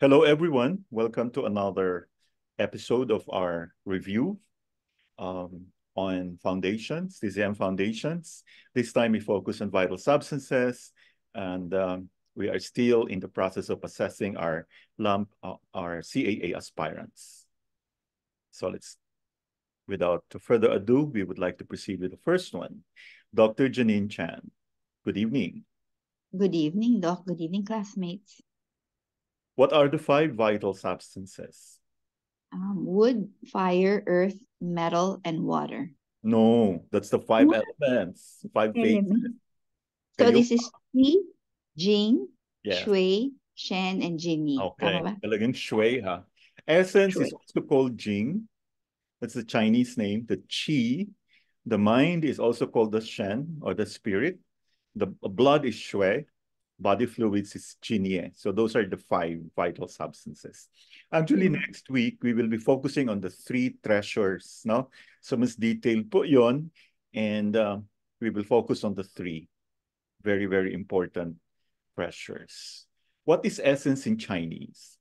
Hello, everyone. Welcome to another episode of our review um, on foundations, DCM foundations. This time we focus on vital substances, and um, we are still in the process of assessing our LAMP, uh, our CAA aspirants. So let's, without further ado, we would like to proceed with the first one. Dr. Janine Chan, good evening. Good evening, Doc. Good evening, classmates. What are the five vital substances? Um, wood, fire, earth, metal, and water. No, that's the five what? elements, five things. So this is Qi, Jing, yes. Shui, Shen, and Jinyi. Okay, talagang Shui ha. Essence shui. is also called Jing. That's the Chinese name. The Qi, the mind is also called the Shen or the spirit. The uh, blood is Shui body fluids is Qinye. So those are the five vital substances. Actually, hmm. next week, we will be focusing on the three treasures. No? So mas detailed po yon. And uh, we will focus on the three very, very important treasures. What is essence in Chinese?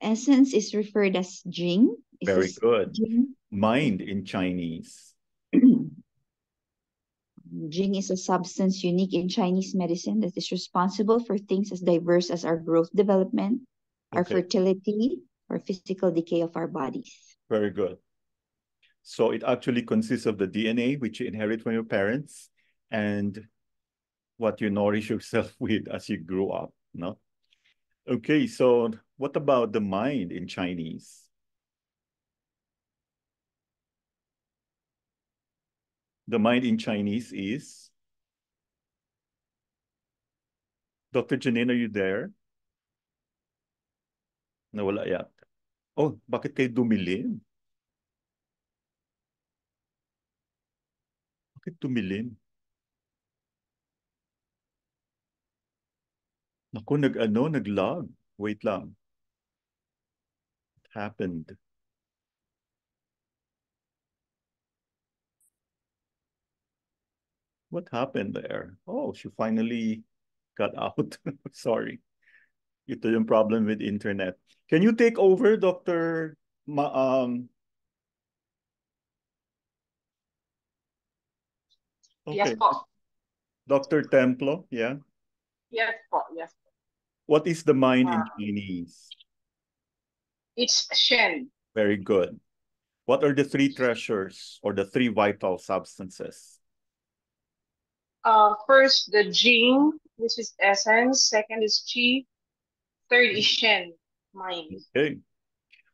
Essence is referred as Jing. Is very good. Jing? Mind in Chinese. Jing is a substance unique in Chinese medicine that is responsible for things as diverse as our growth development, okay. our fertility, or physical decay of our bodies. Very good. So it actually consists of the DNA, which you inherit from your parents, and what you nourish yourself with as you grow up. No? Okay, so what about the mind in Chinese? The mind in Chinese is. Dr. Janine, are you there? Nawala yata. Oh, bakit kayo dumilim? Bakit dumilim? Naku, nag-ano, nag-log. Wait lang. It happened. what happened there? Oh, she finally got out. Sorry. Ito yung problem with internet. Can you take over, Dr. Ma um... Okay. Yes, po. Dr. Templo, yeah? Yes, po. Yes, po. What is the mind uh, in ah. Chinese? It's Shen. Very good. What are the three treasures or the three vital substances? uh, first the Jing, which is essence. Second is Qi. Third is Shen, mind. Okay.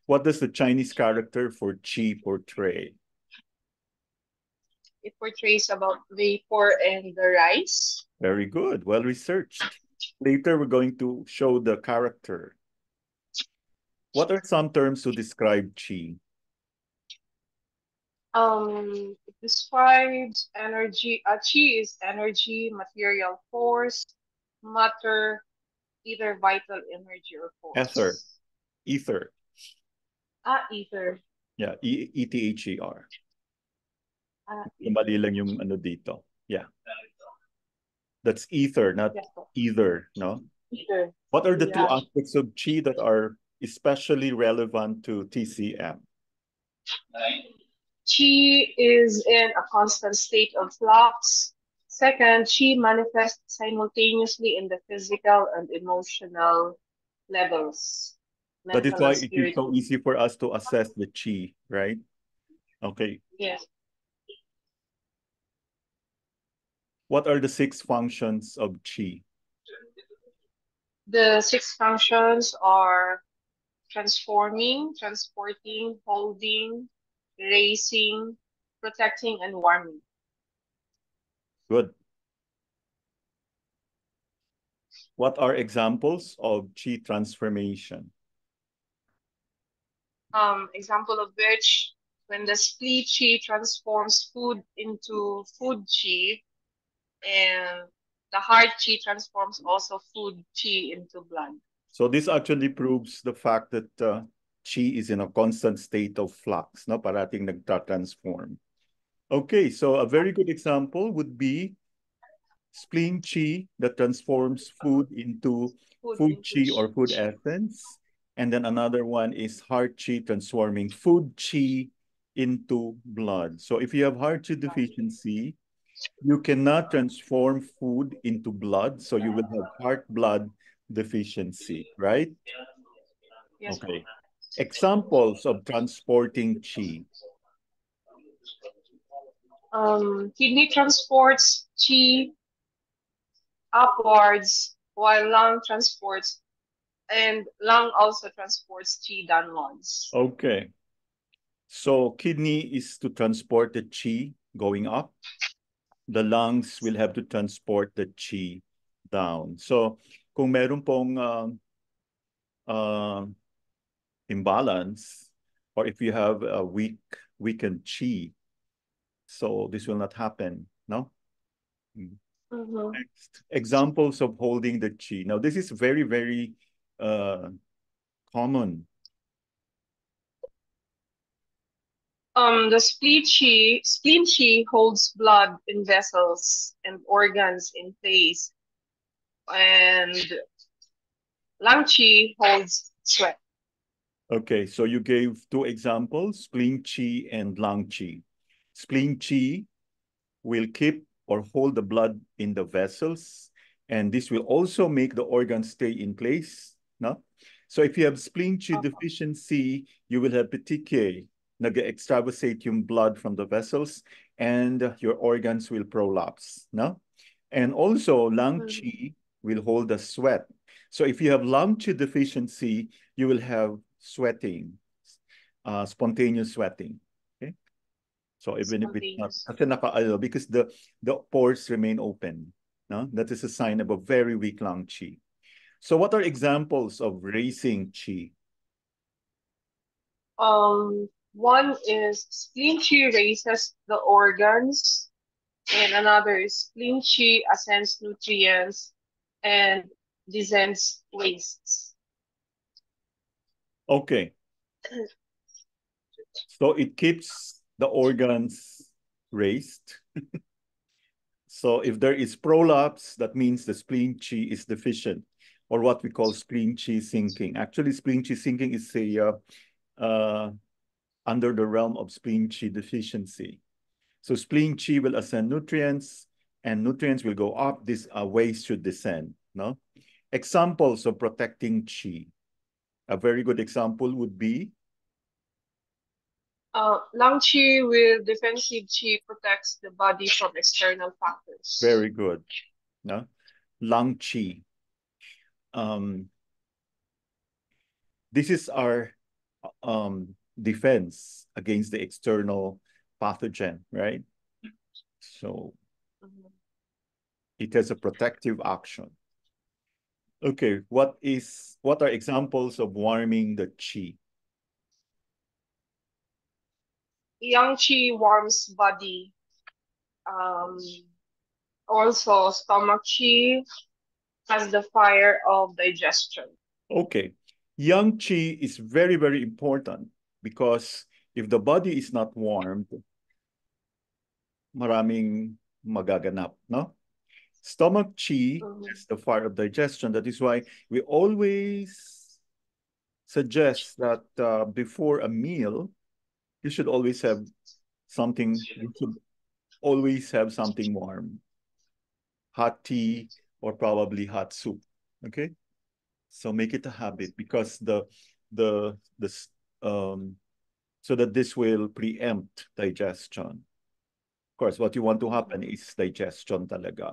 What does the Chinese character for Qi portray? It portrays about vapor and the rice. Very good. Well researched. Later, we're going to show the character. What are some terms to describe Qi? Um, described describes energy. Uh, chi is energy, material force, matter, either vital energy or force. Ether. Ether. Ah, ether. Yeah, e ah, E-T-H-E-R. Ah, lang yung ano dito. Yeah. That's ether, not yes, either, no? Ether. What are the yeah. two aspects of chi that are especially relevant to TCM? Right. She is in a constant state of flux. Second, she manifests simultaneously in the physical and emotional levels. That is why it is so easy for us to assess the chi, right? Okay. Yes. What are the six functions of chi? The six functions are transforming, transporting, holding, raising, protecting, and warming. Good. What are examples of Qi transformation? Um, example of which, when the split Qi transforms food into food Qi, and the heart Qi transforms also food Qi into blood. So this actually proves the fact that uh, chi is in a constant state of flux, no? parating nagta-transform. Okay, so a very good example would be spleen chi that transforms food into food, qi chi or food essence. And then another one is heart chi transforming food chi into blood. So if you have heart chi deficiency, you cannot transform food into blood. So you will have heart blood deficiency, right? Yes, okay. Examples of transporting chi. Um, kidney transports chi upwards, while lung transports, and lung also transports chi downwards. Okay. So kidney is to transport the chi going up. The lungs will have to transport the chi down. So kung meron pong uh, uh, imbalance or if you have a weak weakened chi so this will not happen no mm. Next, examples of holding the chi now this is very very uh, common um the spleen chi spleen chi holds blood in vessels and organs in place and lung chi holds sweat Okay, so you gave two examples, spleen qi and lung qi. Spleen qi will keep or hold the blood in the vessels, and this will also make the organ stay in place. No? So if you have spleen qi uh-huh. deficiency, you will have petechiae, nag-extravasate yung blood from the vessels, and your organs will prolapse. No? And also, lung qi mm-hmm. will hold the sweat. So if you have lung qi deficiency, you will have sweating, uh, spontaneous sweating. Okay, so even if it's not, because the the pores remain open. No, that is a sign of a very weak lung qi. So, what are examples of raising qi? Um, one is spleen qi raises the organs, and another is spleen qi ascends nutrients and descends wastes. Okay. So it keeps the organs raised. so if there is prolapse, that means the spleen chi is deficient or what we call spleen chi sinking. Actually, spleen chi sinking is a, uh, uh, under the realm of spleen chi deficiency. So spleen chi will ascend nutrients and nutrients will go up. This uh, waste should descend. No Examples of protecting chi. A very good example would be uh, Lang Qi with defensive Qi protects the body from external factors. Very good. No? Lang Qi. Um, this is our um, defense against the external pathogen, right? So mm -hmm. it has a protective action. Okay, what is what are examples of warming the chi? Yang chi warms body. Um, also, stomach chi has the fire of digestion. Okay, yang chi is very very important because if the body is not warmed, maraming magaganap, no? Stomach qi mm-hmm. is the fire of digestion. That is why we always suggest that uh, before a meal, you should always have something, you should always have something warm. Hot tea or probably hot soup, okay? So make it a habit because the, the, the, um, so that this will preempt digestion. Of course, what you want to happen mm-hmm. is digestion talaga.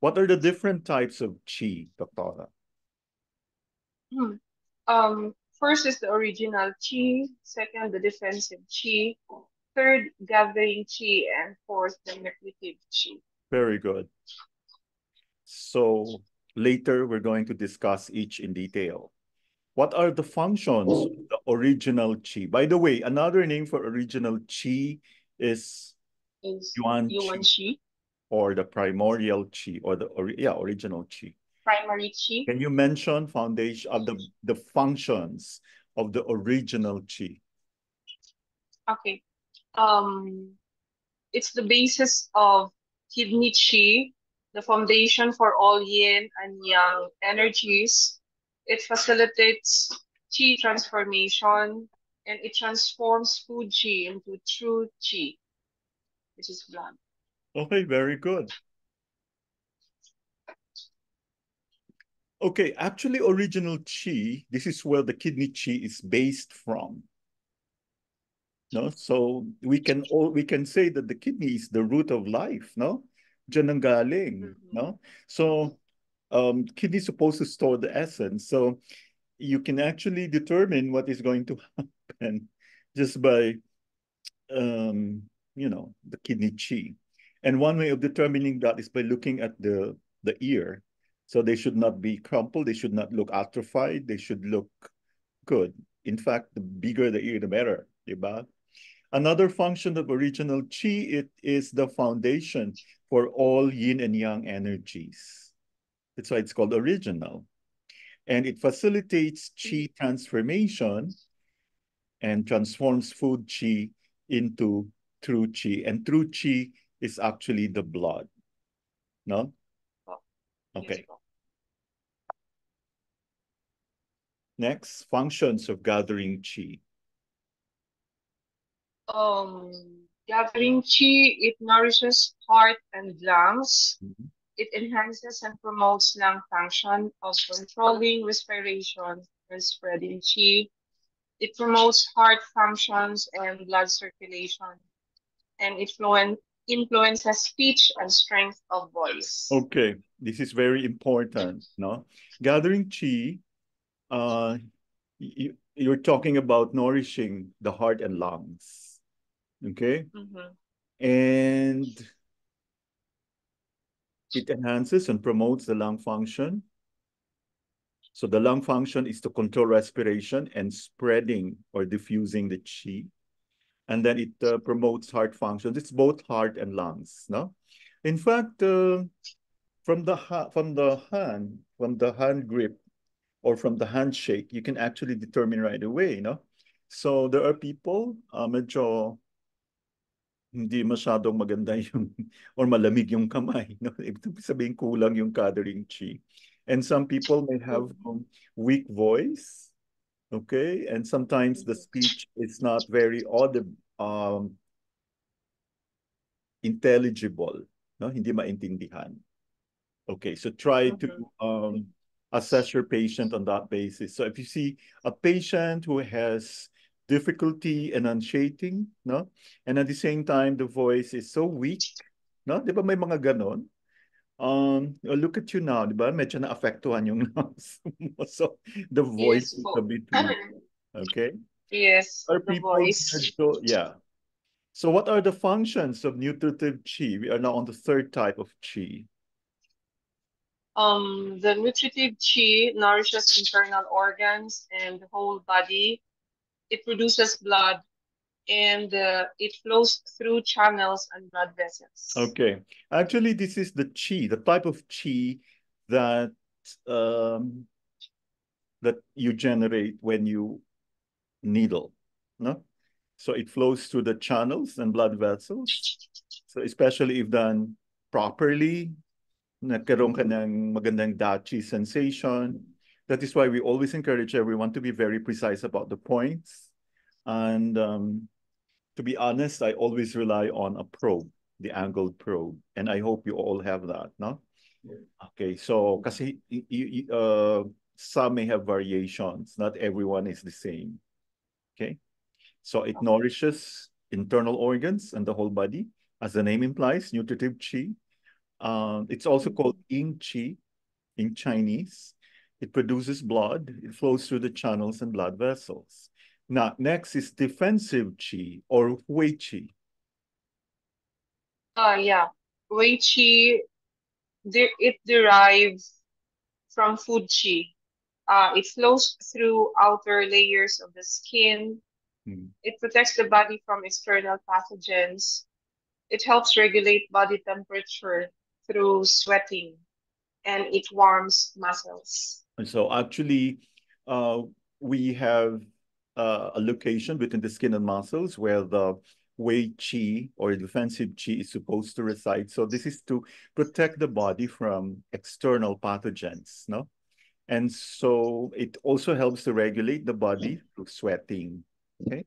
What are the different types of chi, Doctora? Hmm. Um, first is the original chi, second, the defensive chi, third, gathering chi, and fourth, the manipulative chi. Very good. So later we're going to discuss each in detail. What are the functions of the original chi? By the way, another name for original chi is, is yuan, yuan chi or the primordial chi or the or, yeah original chi primary chi can you mention foundation of uh, the the functions of the original chi okay um it's the basis of kidney chi the foundation for all yin and yang energies it facilitates chi transformation and it transforms food chi into true chi which is blood Okay, very good. Okay, actually original chi, this is where the kidney chi is based from. No, so we can all we can say that the kidney is the root of life, no? Janangaling, mm -hmm. no? So um, kidney is supposed to store the essence. So you can actually determine what is going to happen just by um, you know, the kidney chi. And one way of determining that is by looking at the, the ear. So they should not be crumpled. They should not look atrophied. They should look good. In fact, the bigger the ear, the better. right? Another function of original chi, it is the foundation for all yin and yang energies. That's why it's called original. And it facilitates chi transformation and transforms food chi into true chi. And true chi is actually the blood. No? Oh, okay. Next, functions of gathering chi. Um, gathering chi, it nourishes heart and lungs. Mm -hmm. It enhances and promotes lung function of controlling respiration and spreading chi. It promotes heart functions and blood circulation. And it influence her speech and strength of voice. Okay, this is very important. No, gathering chi, uh, you, you're talking about nourishing the heart and lungs. Okay, mm -hmm. and it enhances and promotes the lung function. So the lung function is to control respiration and spreading or diffusing the qi and then it uh, promotes heart functions. It's both heart and lungs. No, in fact, uh, from the from the hand from the hand grip or from the handshake, you can actually determine right away. You know, so there are people uh, medyo hindi masyadong maganda yung or malamig yung kamay. No? Ibig sabihin kulang yung gathering chi. And some people may have um, weak voice okay and sometimes the speech is not very audible um, intelligible no hindi maintindihan okay so try to mm-hmm. um, assess your patient on that basis so if you see a patient who has difficulty enunciating no and at the same time the voice is so weak no di ba may mga ganon Um, look at you now, di ba? Medyo na-affectuhan yung nose mo. So, the voice yes, is a bit weak. Okay? Yes, are the voice. So, yeah. So what are the functions of nutritive chi? We are now on the third type of chi. Um, the nutritive chi nourishes internal organs and the whole body. It produces blood, and uh, it flows through channels and blood vessels. Okay. Actually, this is the chi, the type of chi that um, that you generate when you needle, no? So it flows through the channels and blood vessels. So especially if done properly, nagkaroon ka ng magandang dachi sensation. That is why we always encourage everyone to be very precise about the points and um, to be honest, I always rely on a probe, the angled probe, and I hope you all have that, no? Okay, so kasi uh, some may have variations. Not everyone is the same. Okay, so it nourishes internal organs and the whole body, as the name implies, nutritive qi. Um, it's also called ing qi in Chinese. It produces blood. It flows through the channels and blood vessels. Now, next is defensive qi or wei qi. Uh, yeah, wei qi, de it derives from food qi. Uh, it flows through outer layers of the skin. Hmm. It protects the body from external pathogens. It helps regulate body temperature through sweating, and it warms muscles. And so actually, uh, we have uh, a location within the skin and muscles where the Wei Qi or defensive Qi is supposed to reside. So this is to protect the body from external pathogens, no? And so it also helps to regulate the body mm-hmm. through sweating, okay?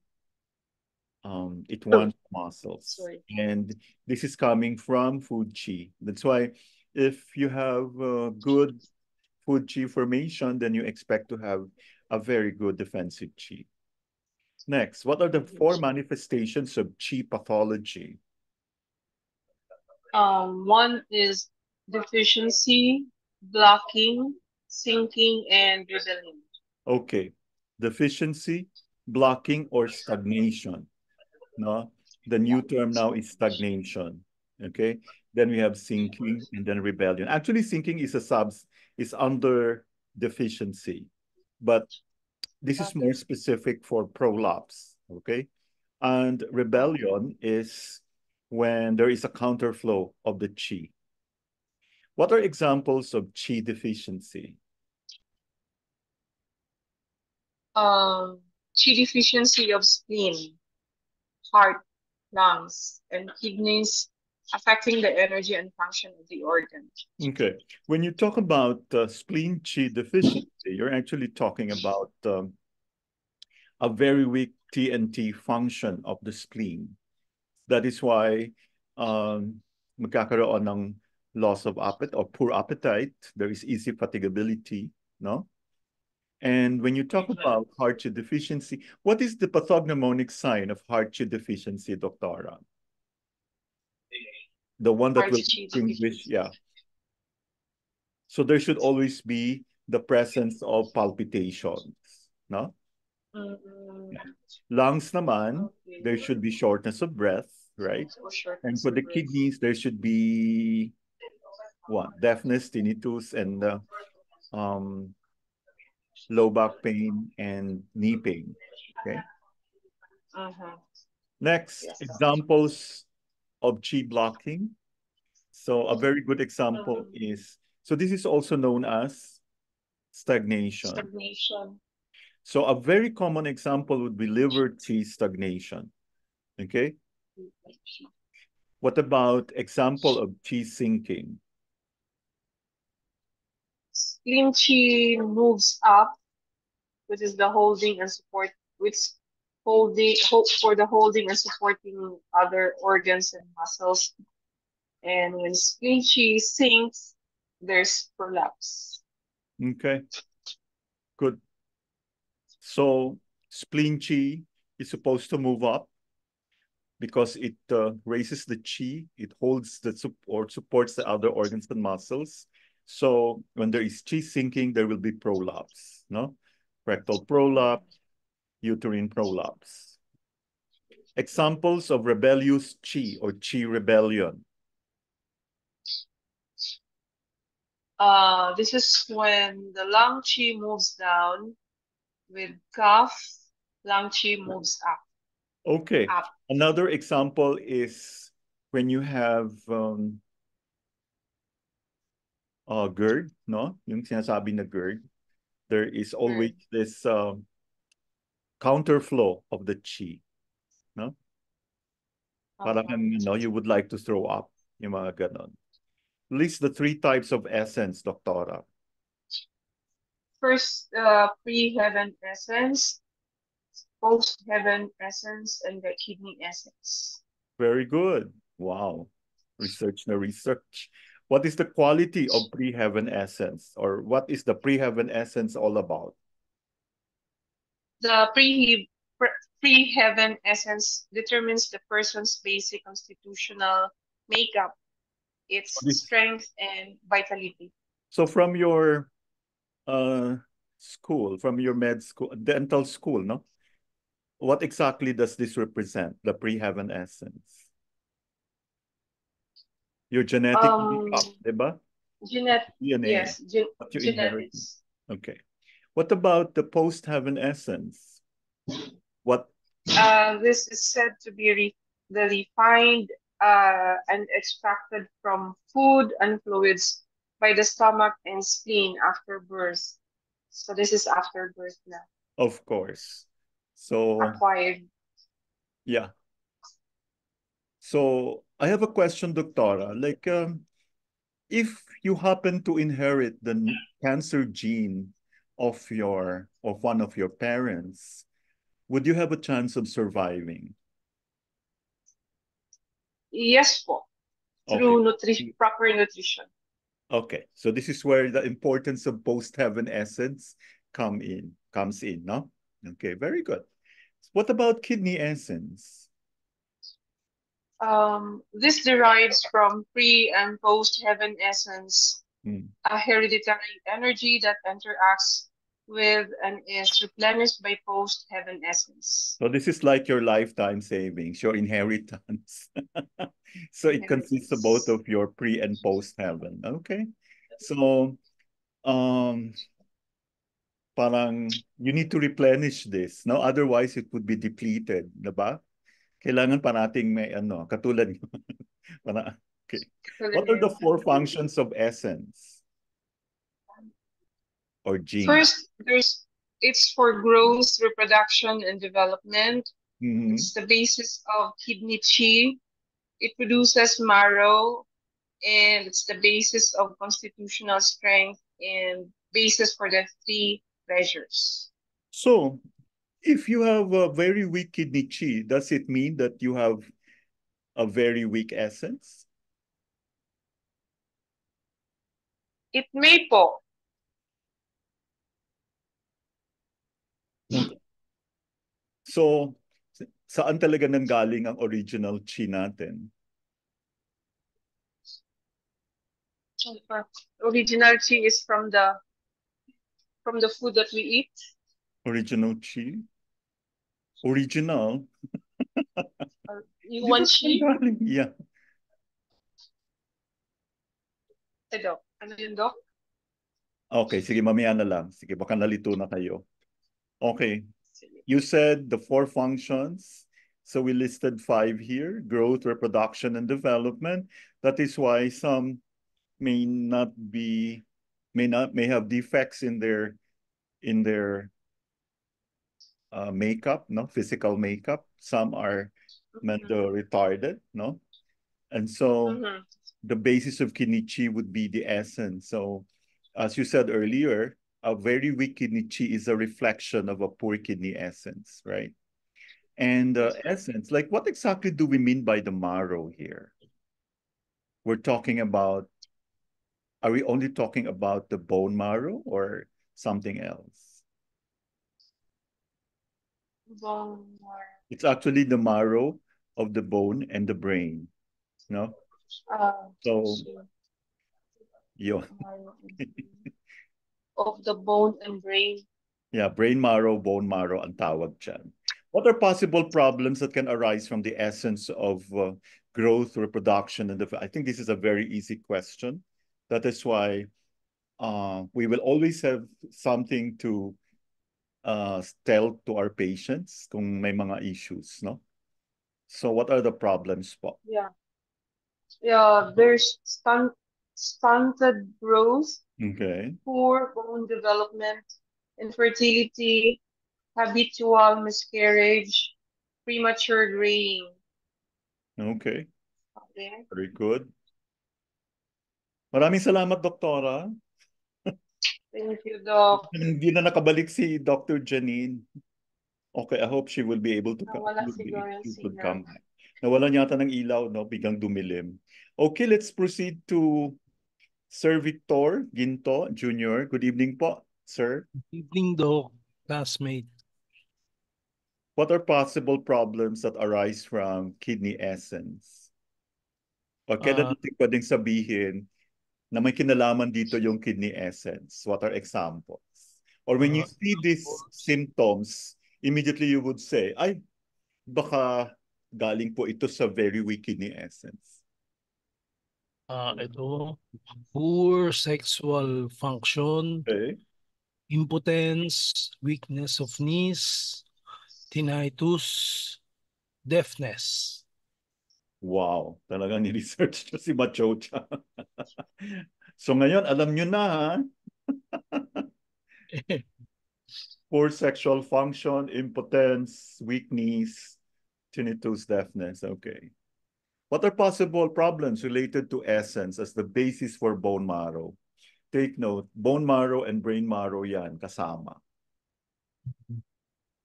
Um, it wants oh. muscles. Sorry. And this is coming from food Qi. That's why if you have a good food Qi formation, then you expect to have a very good defensive Qi. Next, what are the four manifestations of Qi pathology? Um, one is deficiency, blocking, sinking, and rebellion. Okay, deficiency, blocking, or stagnation. No, the new term now is stagnation. Okay, then we have sinking and then rebellion. Actually, sinking is a subs is under deficiency, but this is more specific for prolapse, okay? And rebellion is when there is a counterflow of the chi. What are examples of chi deficiency? Um, chi deficiency of spleen, heart, lungs, and kidneys affecting the energy and function of the organ. Okay. When you talk about uh, spleen chi deficiency, you're actually talking about um, a very weak TNT function of the spleen. That is why um, magkakaroon ng loss of appetite or poor appetite. There is easy fatigability, no? And when you talk mm-hmm. about heart deficiency, what is the pathognomonic sign of heart deficiency, doctora? the one that will distinguish, yeah. So there should always be the presence of palpitations, no? Mm-hmm. Lungs naman, okay. there should be shortness of breath, right? and for the kidneys, there should be what? Deafness, tinnitus, and uh, um, low back pain and knee pain. Okay. Uh -huh. Next, yes. examples of G blocking. So a very good example um, is, so this is also known as stagnation. Stagnation. So a very common example would be liver T stagnation. Okay. What about example of T sinking? Slim T moves up, which is the holding and support, which holding hope for the holding and supporting other organs and muscles. And when spleen sinks, there's prolapse. Okay. Good. So spleen chi is supposed to move up because it uh, raises the chi, it holds the sup or supports the other organs and muscles. So when there is chi sinking, there will be prolapse, no? Rectal prolapse, uterine prolapse. Examples of rebellious chi or chi rebellion. Uh, this is when the lung chi moves down with calf, lung chi moves up. Okay. Up. Another example is when you have um, uh, GERD, no? Yung sinasabi na GERD. There is always this um, counterflow of the chi. No? Oh, Parang you know, you would like to throw up. you mga ganon. List the three types of essence, Doctora. First, uh, pre-heaven essence, post-heaven essence, and the kidney essence. Very good. Wow. Research the research. What is the quality of pre-heaven essence or what is the pre-heaven essence all about? The pre free heaven essence determines the person's basic constitutional makeup, its strength and vitality. So from your uh, school, from your med school, dental school, no? What exactly does this represent, the pre-heaven essence? Your genetic um, makeup, diba? Genet DNA, yes, gen genetics. Inherit. Okay. What about the post-heaven essence? What? Uh, this is said to be re the refined uh, and extracted from food and fluids by the stomach and spleen after birth. So this is after birth now. Of course. So acquired. Yeah. So I have a question, Doctora. Like, um, if you happen to inherit the cancer gene of your of one of your parents, would you have a chance of surviving? Yes, for Through okay. nutrition, proper nutrition. Okay, so this is where the importance of post-heaven essence come in comes in, no? Okay, very good. What about kidney essence? Um, this derives from pre and post heaven essence, hmm. a hereditary energy that interacts with an S replenished by post-heaven essence. So this is like your lifetime savings, your inheritance. so it consists of both of your pre and post-heaven. Okay. So um parang you need to replenish this. No, otherwise it would be depleted, 'di ba? Kailangan parating may ano, katulad para okay. What are the four functions of essence? or First, there's it's for growth, reproduction, and development. Mm-hmm. It's the basis of kidney chi. It produces marrow, and it's the basis of constitutional strength and basis for the three pleasures. So, if you have a very weak kidney chi, does it mean that you have a very weak essence? It may po. So, saan talaga nanggaling ang original chi natin? Uh, original chi is from the from the food that we eat. Original chi? Original? Uh, you want chi? Yeah. Hey, Doc. Ano yun, Doc? Okay, sige, mamaya na lang. Sige, baka nalito na kayo. Okay. you said the four functions. So we listed five here, growth, reproduction, and development. That is why some may not be, may not, may have defects in their, in their uh, makeup, no, physical makeup. Some are mm-hmm. mental retarded, no? And so mm -hmm. the basis of Kinichi would be the essence. So as you said earlier, a very weak kidney chi is a reflection of a poor kidney essence, right? And uh, essence, like what exactly do we mean by the marrow here? We're talking about, are we only talking about the bone marrow or something else? Bone marrow. It's actually the marrow of the bone and the brain, no? Uh, so, yeah. of the bone and brain. Yeah, brain marrow, bone marrow and tawag chan. What are possible problems that can arise from the essence of uh, growth, reproduction? And I think this is a very easy question. That is why uh, we will always have something to uh, tell to our patients kung may mga issues, no? So what are the problems po? Yeah. Yeah, there's stunted growth, Okay. Poor bone development, infertility, habitual miscarriage, premature graying. Okay. okay. Very good. Maraming salamat, Doktora. Thank you, Doc. Hindi na nakabalik si Dr. Janine. Okay, I hope she will be able to come. Nawala siguro yung Come. Nawalan yata ng ilaw, no? Biglang dumilim. Okay, let's proceed to Sir Victor Ginto Jr. Good evening po, sir. Good evening, Doc, classmate. What are possible problems that arise from kidney essence? O kailan uh, natin pwedeng sabihin na may kinalaman dito yung kidney essence? What are examples? Or when uh, you ah, see these symptoms, immediately you would say, ay, baka galing po ito sa very weak kidney essence ah ito, poor sexual function, Okay. impotence, weakness of knees, tinnitus, deafness. Wow, talagang ni-research nyo si Machocha. so ngayon, alam nyo na ha, poor sexual function, impotence, weakness, knees, tinnitus, deafness. Okay. What are possible problems related to essence as the basis for bone marrow? Take note, bone marrow and brain marrow yan kasama.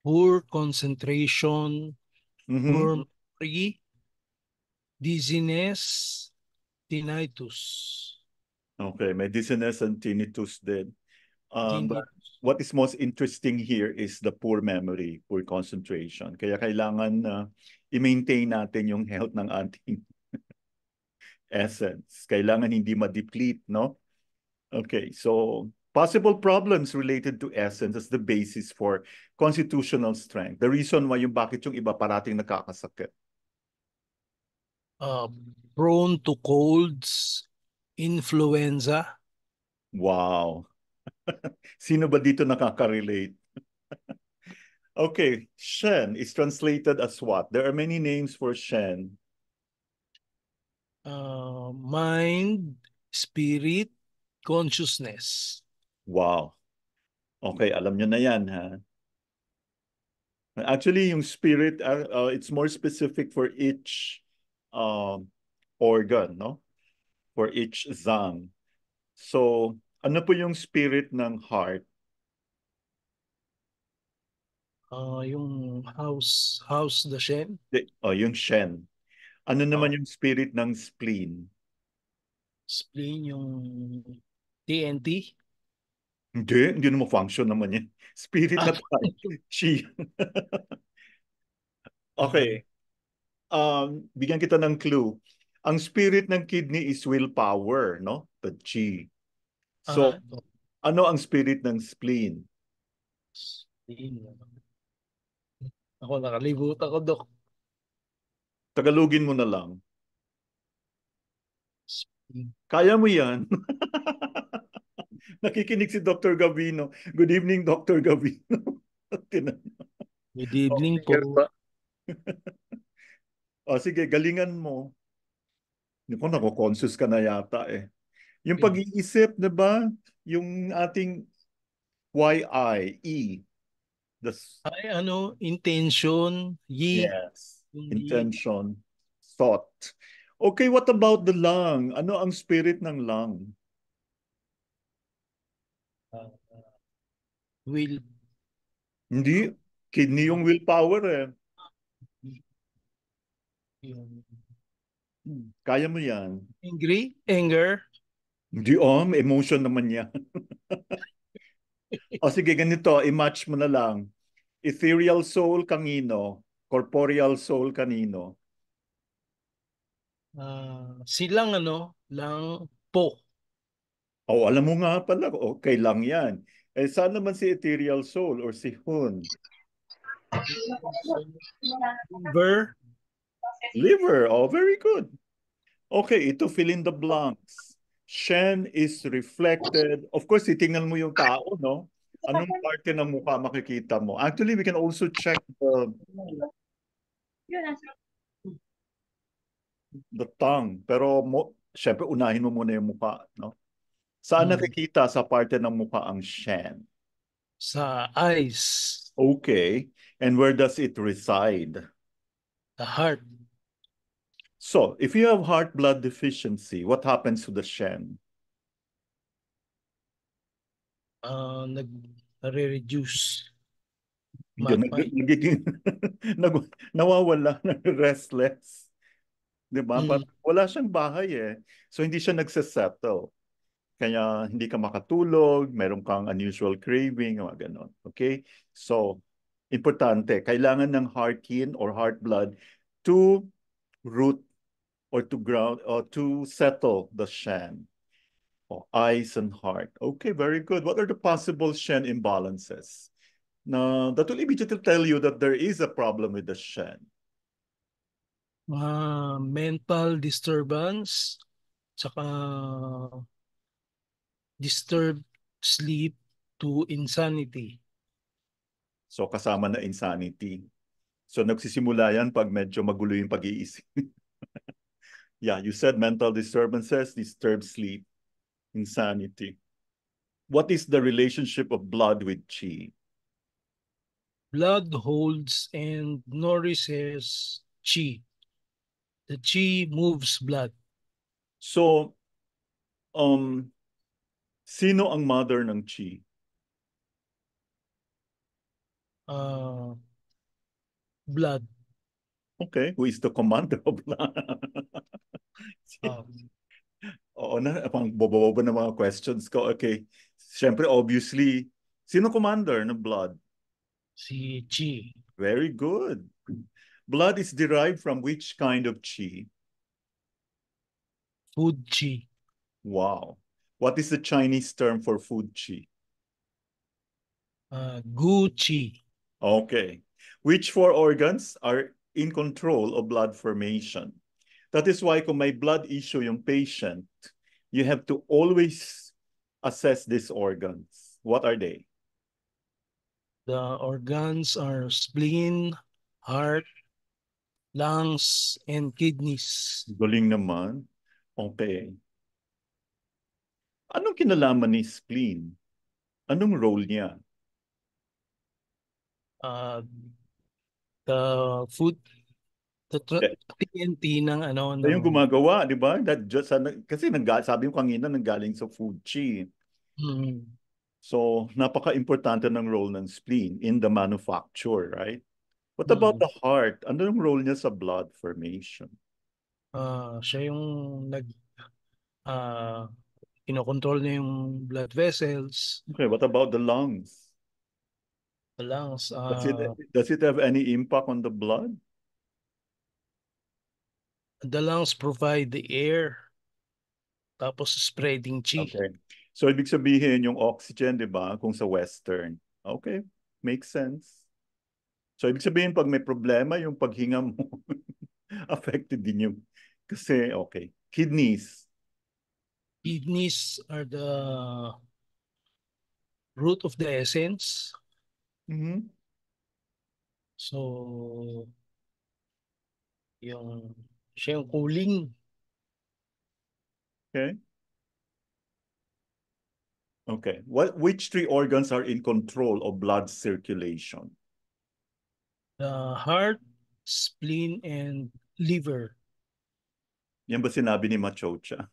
Poor concentration, mm-hmm. poor memory, dizziness, tinnitus. Okay, may dizziness and tinnitus din. Um, But what is most interesting here is the poor memory, poor concentration. Kaya kailangan na uh, i-maintain natin yung health ng ating essence. Kailangan hindi ma-deplete, no? Okay, so possible problems related to essence as the basis for constitutional strength. The reason why yung bakit yung iba parating nakakasakit. Uh, um, prone to colds, influenza. Wow. Sino ba dito nakaka-relate? Okay, Shen is translated as what? There are many names for Shen. Uh, mind, spirit, consciousness. Wow. Okay, alam nyo na yan ha. Actually, yung spirit, uh, uh, it's more specific for each um, organ, no? For each zang. So, ano po yung spirit ng heart? Uh, yung house, house the Shen? The, oh, yung Shen. Ano naman oh. yung spirit ng spleen? Spleen yung TNT? Hindi, hindi naman function naman yan. Spirit ah. na tayo. Chi. okay. Um, bigyan kita ng clue. Ang spirit ng kidney is willpower, no? The chi. So, uh ano ang spirit ng spleen? Spleen. Ano? Ako, nakalimutan ko, Dok. Tagalugin mo na lang. Kaya mo yan. Nakikinig si Dr. Gabino. Good evening, Dr. Gabino. Good evening okay, po. o oh, sige, galingan mo. Hindi ko nako-conscious ka na yata eh. Yung pag-iisip, 'di ba? Yung ating y i E, the Ay, ano, intention, ye. Yes. Hindi. Intention, thought. Okay, what about the lung? Ano ang spirit ng lung? Uh, will. Hindi. Kidney yung willpower eh. Hmm, kaya mo yan. Angry? Anger? Hindi om. Um, emotion naman yan. o sige, ganito, i-match mo na lang. Ethereal soul kanino, corporeal soul kanino. Uh, ah, silang ano, lang po. Oh, alam mo nga pala, okay lang yan. Eh, saan naman si Ethereal Soul or si Hun? Liver. Liver. Oh, very good. Okay, ito fill in the blanks. Shen is reflected. Of course, titingnan mo yung tao, no? Anong parte ng mukha makikita mo? Actually, we can also check the the tongue. Pero mo, syempre, unahin mo muna yung mukha, no? Saan hmm. nakikita sa parte ng mukha ang Shen? Sa eyes. Okay. And where does it reside? The heart. So if you have heart blood deficiency, what happens to the Shen? Uh, nagre-reduce. Nag, nagiging, nag, nawawala, restless. Diba? Mm. But wala siyang bahay eh. So hindi siya nagsasettle. Kaya hindi ka makatulog, meron kang unusual craving, o ganun. Okay? So, importante, kailangan ng heart yin or heart blood to root or to ground or to settle the shen or eyes and heart. Okay, very good. What are the possible shen imbalances? Now, that will immediately tell you that there is a problem with the shen. Uh, mental disturbance, saka disturbed sleep to insanity. So kasama na insanity. So nagsisimula yan pag medyo magulo yung pag-iisip. yeah, you said mental disturbances, disturbed sleep, insanity. What is the relationship of blood with chi? Blood holds and nourishes chi. The chi moves blood. So, um, sino ang mother ng chi? Uh, blood okay, who is the commander of oh. Oo na, pang bobobo na mga questions ko. Okay. Siyempre, obviously, sino commander ng blood? Si Chi. Very good. Blood is derived from which kind of Chi? Food Chi. Wow. What is the Chinese term for food Chi? Uh, Gu Chi. Okay. Which four organs are in control of blood formation. That is why kung may blood issue yung patient, you have to always assess these organs. What are they? The organs are spleen, heart, lungs, and kidneys. Galing naman. Okay. Anong kinalaman ni spleen? Anong role niya? Uh, the food the tr- TNT ng ano ng... yung gumagawa, 'di ba? That just kasi nag sabi ko kanina nanggaling sa food chain. Mm. So, napaka-importante ng role ng spleen in the manufacture, right? What mm-hmm. about the heart? Ano yung role niya sa blood formation? Uh, siya yung nag uh, kinokontrol niya yung blood vessels. Okay, what about the lungs? The lungs. Uh... Does, it, ah, does it have any impact on the blood? The lungs provide the air. Tapos spreading chi. Okay. So ibig sabihin yung oxygen, di ba, kung sa western. Okay, makes sense. So ibig sabihin pag may problema yung paghinga mo, affected din yung kasi okay, kidneys. Kidneys are the root of the essence. Mhm. So, yung siya cooling. Okay. Okay. What which three organs are in control of blood circulation? The heart, spleen, and liver. Yan ba sinabi ni Machocha?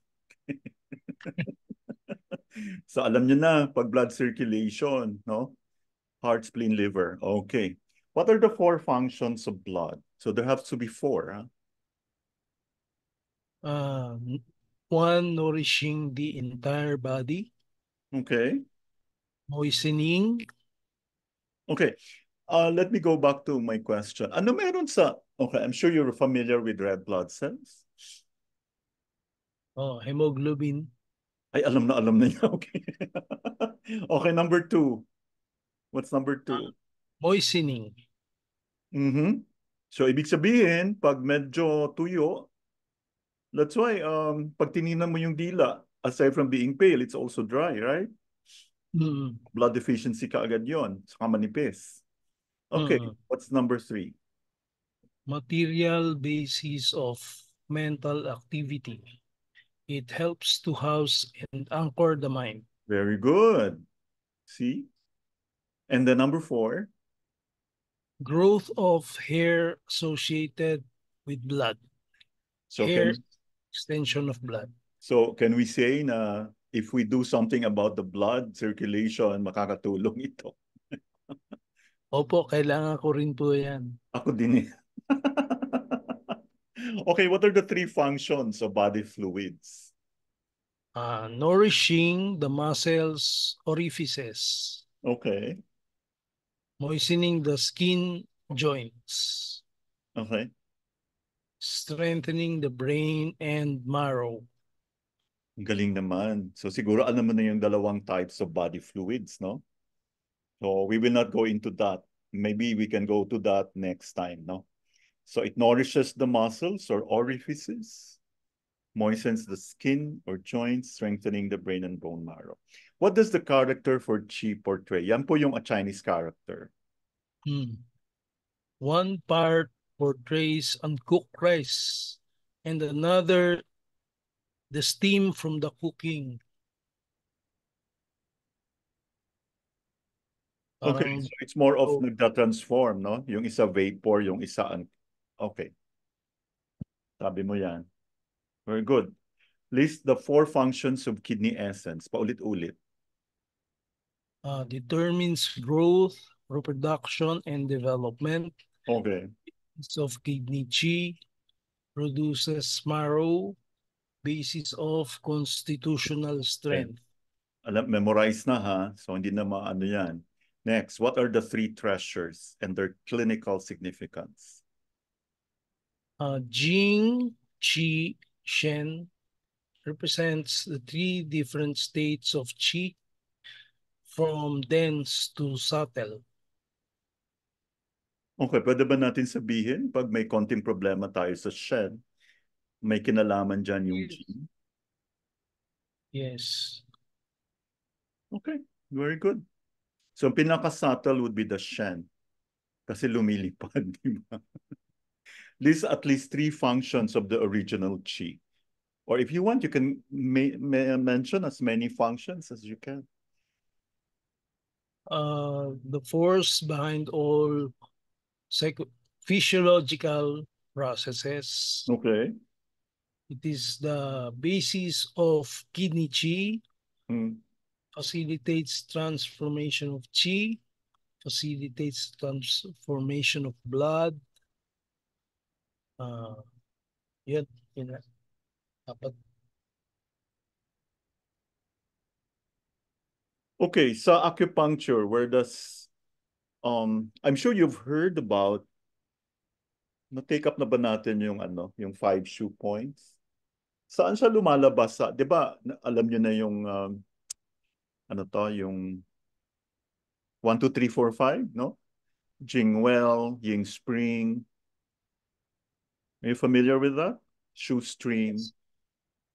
so alam niyo na pag blood circulation, no? heart, spleen, liver. Okay. What are the four functions of blood? So there have to be four. Huh? Um, one, nourishing the entire body. Okay. Moistening. Okay. Uh, let me go back to my question. Ano meron sa... Okay, I'm sure you're familiar with red blood cells. Oh, hemoglobin. Ay, alam na, alam na niya. Okay. okay, number two. What's number two? Ah, moistening. Mm-hmm. So ibig sabihin, pag medyo tuyo, that's why um, pag tininan mo yung dila, aside from being pale, it's also dry, right? Mm. Blood deficiency ka agad yun, saka manipis. Okay, mm. what's number three? Material basis of mental activity. It helps to house and anchor the mind. Very good. See? And the number four? Growth of hair associated with blood. So hair can, extension of blood. So can we say na if we do something about the blood circulation, makakatulong ito? Opo, kailangan ko rin po yan. Ako din eh. okay, what are the three functions of body fluids? Uh, nourishing the muscles orifices. Okay moistening the skin joints. Okay. Strengthening the brain and marrow. Galing naman. So siguro alam mo na yung dalawang types of body fluids, no? So we will not go into that. Maybe we can go to that next time, no? So it nourishes the muscles or orifices, moistens the skin or joints, strengthening the brain and bone marrow. What does the character for Chi portray? Yan po yung a Chinese character. Hmm. One part portrays uncooked rice and another the steam from the cooking. Okay, um, so it's more of so, nagda-transform, no? Yung isa vapor, yung isa... Un- okay. Sabi mo yan. Very good. List the four functions of kidney essence. Paulit-ulit. uh, determines growth, reproduction, and development. Okay. It's of kidney chi, produces marrow, basis of constitutional strength. Okay. Alam, memorize na ha, so hindi na maano yan. Next, what are the three treasures and their clinical significance? Uh, Jing, Qi, Shen represents the three different states of Qi from dense to subtle. Okay, pwede ba natin sabihin pag may konting problema tayo sa shed, may kinalaman dyan yung yes. gene? Yes. Okay, very good. So, pinaka-subtle would be the shen. Kasi lumilipad, di ba? These at least three functions of the original chi. Or if you want, you can mention as many functions as you can. Uh, the force behind all physiological processes. Okay. It is the basis of kidney chi, mm. facilitates transformation of chi, facilitates transformation of blood. Uh, you know, Dapat Okay, sa acupuncture, where does um I'm sure you've heard about na-take up na ba natin yung ano, yung five shoe points? Saan siya lumalabas sa, 'di ba? Alam niyo na yung um, ano to, yung 1 2 3 4 5, no? Jingwell, Ying Spring. Are you familiar with that? Shoestring.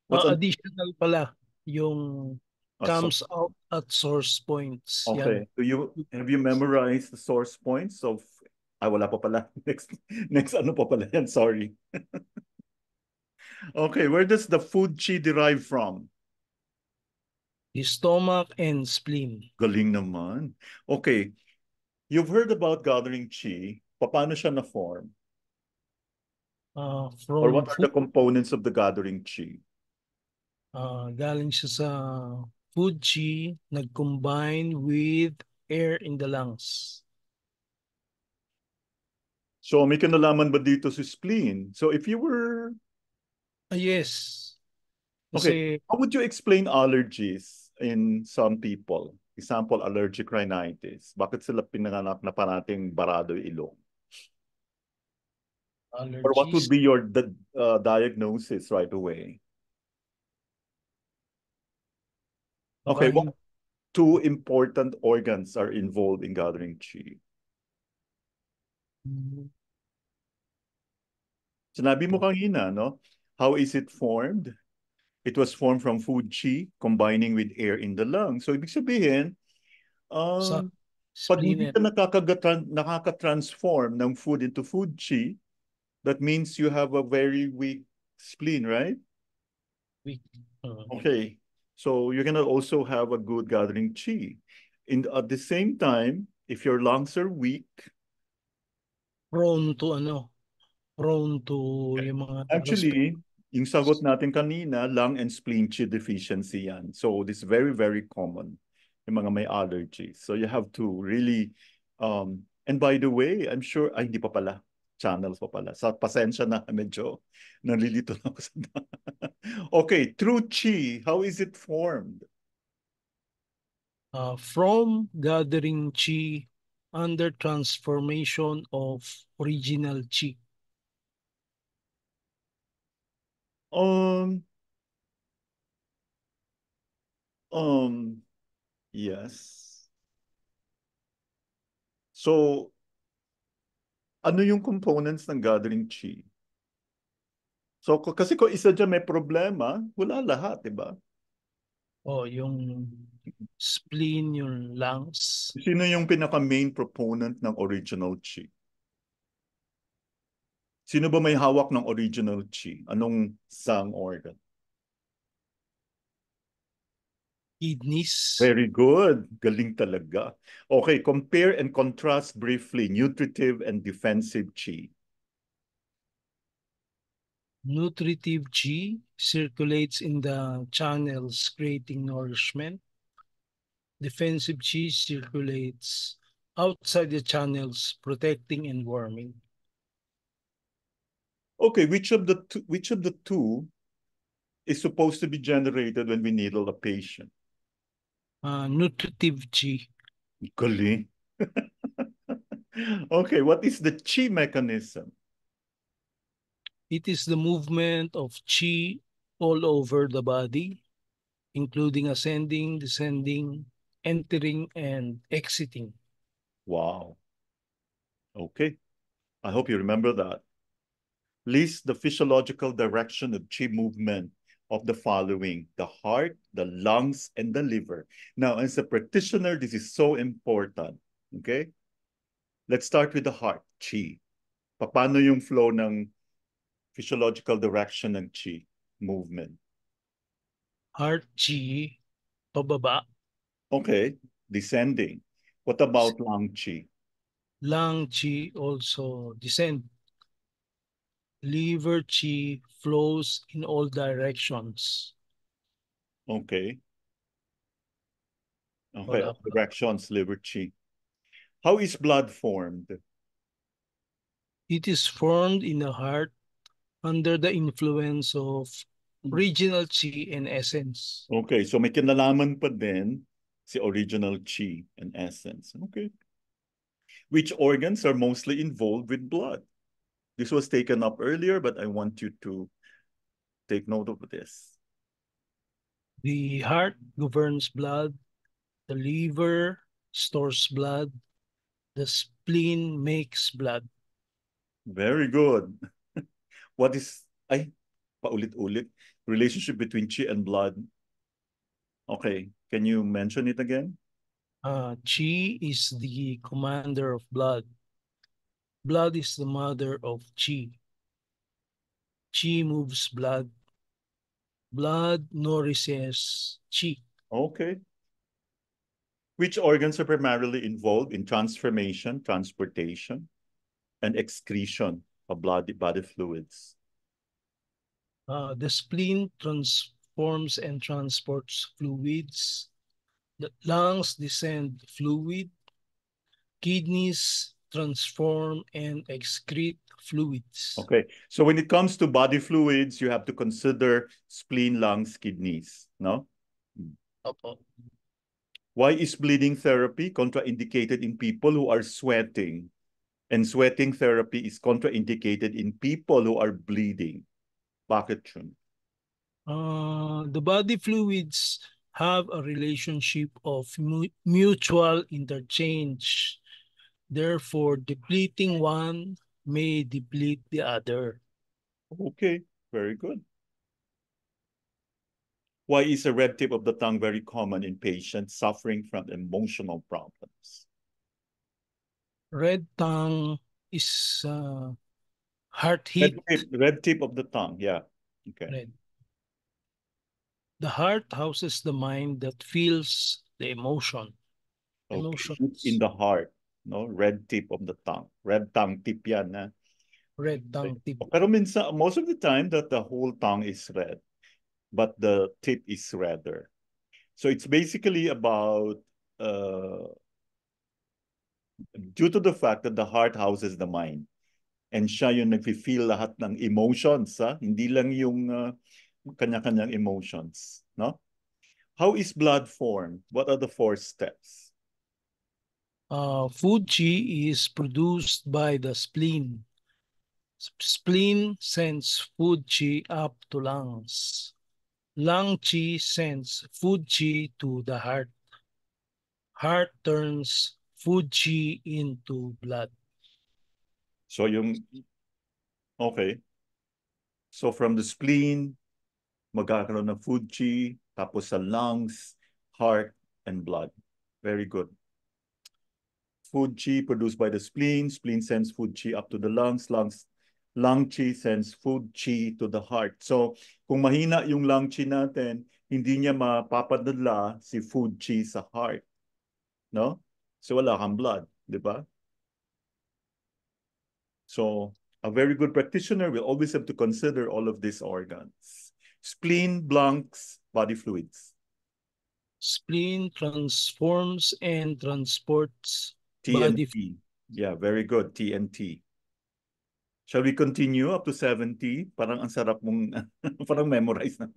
What's uh, additional pala yung comes out at source points. Okay. Yan. Do you have you memorized the source points of Ah, wala pa pala. Next next ano pa pala yan, sorry. okay, where does the food chi derive from? The stomach and spleen. Galing naman. Okay. You've heard about gathering chi. Paano siya na-form? Uh, from Or what food? are the components of the gathering chi? Uh, galing siya sa food nag-combine with air in the lungs. So may kinalaman ba dito si spleen? So if you were... Uh, yes. Kasi... Okay. How would you explain allergies in some people? Example, allergic rhinitis. Bakit sila pinanganak na parating barado ilong? Allergies. Or what would be your uh, diagnosis right away? Okay, what two important organs are involved in gathering qi? Sinabi mo hmm. kanina, no? How is it formed? It was formed from food qi combining with air in the lungs. So ibig sabihin, um, uh, so, pag hindi ka nakakatran- nakaka-transform ng food into food qi, that means you have a very weak spleen, right? Weak. Uh, okay. So you're going to also have a good gathering chi. In, at the same time, if your lungs are weak, prone to ano, prone to yung mga... Actually, yung sagot natin kanina, lung and spleen chi deficiency yan. So this is very, very common, yung mga may allergies. So you have to really... Um, and by the way, I'm sure, ay hindi pa pala, channels pa pala. Sa pasensya na medyo nalilito na ako sa Okay, true chi, how is it formed? Uh, from gathering chi under transformation of original chi. Um Um yes. So ano yung components ng gathering chi? So kasi kung isa dyan may problema, wala lahat, di ba? Oh, yung spleen, yung lungs. Sino yung pinaka-main proponent ng original chi? Sino ba may hawak ng original chi? Anong sang organ? kidneys. Very good. Galing talaga. Okay, compare and contrast briefly nutritive and defensive chi. Nutritive chi circulates in the channels creating nourishment. Defensive chi circulates outside the channels protecting and warming. Okay, which of the two, which of the two is supposed to be generated when we needle a patient? Uh, nutritive chi. Golly. okay, what is the chi mechanism? It is the movement of chi all over the body, including ascending, descending, entering, and exiting. Wow. Okay. I hope you remember that. List the physiological direction of chi movement of the following, the heart, the lungs, and the liver. Now, as a practitioner, this is so important. Okay? Let's start with the heart, chi. Paano yung flow ng physiological direction ng chi movement? Heart chi, pababa. Okay, descending. What about lung chi? Lung chi also descend. liver qi flows in all directions. Okay. Okay, directions, liver qi. How is blood formed? It is formed in the heart under the influence of original qi and essence. Okay, so may kinalaman pa din si original qi and essence. Okay. Which organs are mostly involved with blood? This was taken up earlier, but I want you to take note of this. The heart governs blood, the liver stores blood, the spleen makes blood. Very good. what is, I? paulit-ulit, relationship between chi and blood? Okay, can you mention it again? Uh, chi is the commander of blood. Blood is the mother of chi. Chi moves blood. Blood nourishes chi. Okay. Which organs are primarily involved in transformation, transportation, and excretion of blood, body fluids? Uh, the spleen transforms and transports fluids. The lungs descend fluid. Kidneys transform and excrete fluids. Okay. So when it comes to body fluids, you have to consider spleen, lungs, kidneys, no? Opo. Why is bleeding therapy contraindicated in people who are sweating? And sweating therapy is contraindicated in people who are bleeding. Bakit yun? Uh, the body fluids have a relationship of mu mutual interchange Therefore, depleting one may deplete the other. Okay, very good. Why is a red tip of the tongue very common in patients suffering from emotional problems? Red tongue is uh, heart heat. Red tip, red tip of the tongue, yeah. Okay. Red. The heart houses the mind that feels the emotion. Okay. Emotions. in the heart. no? Red tip of the tongue. Red tongue tip yan na. Red tongue tip. Pero minsan, most of the time that the whole tongue is red, but the tip is redder. So it's basically about uh, due to the fact that the heart houses the mind. And siya yung nag-feel lahat ng emotions, ha? hindi lang yung uh, kanya-kanyang emotions. No? How is blood formed? What are the four steps? uh, is produced by the spleen. Spleen sends food chi up to lungs. Lung chi sends food chi to the heart. Heart turns food chi into blood. So yung, okay. So from the spleen, magkakaroon ng food chi, tapos sa lungs, heart, and blood. Very good. food chi produced by the spleen. Spleen sends food chi up to the lungs. Lungs lung chi sends food chi to the heart. So kung mahina yung lung chi natin, hindi niya mapapadala si food chi sa heart. No? So wala kang blood, di ba? So a very good practitioner will always have to consider all of these organs. Spleen, blanks, body fluids. Spleen transforms and transports TNT. Yeah, very good. TNT. Shall we continue up to 70? Parang ang sarap mong, parang memorize na.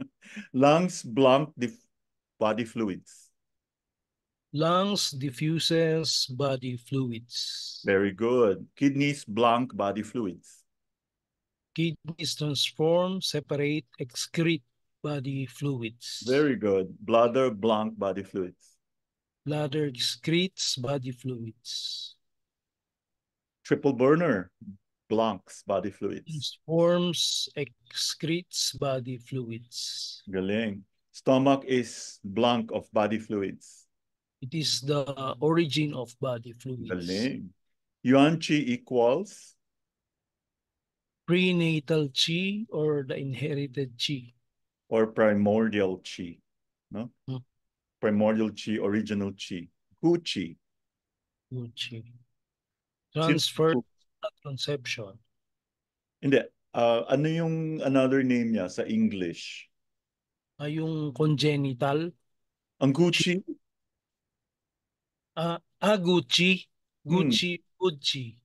Lungs, blank, the body fluids. Lungs, diffuses, body fluids. Very good. Kidneys, blank, body fluids. Kidneys transform, separate, excrete body fluids. Very good. Bladder, blank, body fluids bladder excretes body fluids. Triple burner blanks body fluids. Forms excretes body fluids. Galing. Stomach is blank of body fluids. It is the origin of body fluids. Galing. Yuan Qi equals? Prenatal Qi or the inherited Qi. Or primordial Qi. No? Mm. primordial chi, original chi. Hu chi. Hu chi. Transfer conception. Hindi. Uh, ano yung another name niya sa English? Ay, ah, yung congenital. Ang Gucci? Uh, ah, ah Gucci. Gucci. Hmm. Gucci.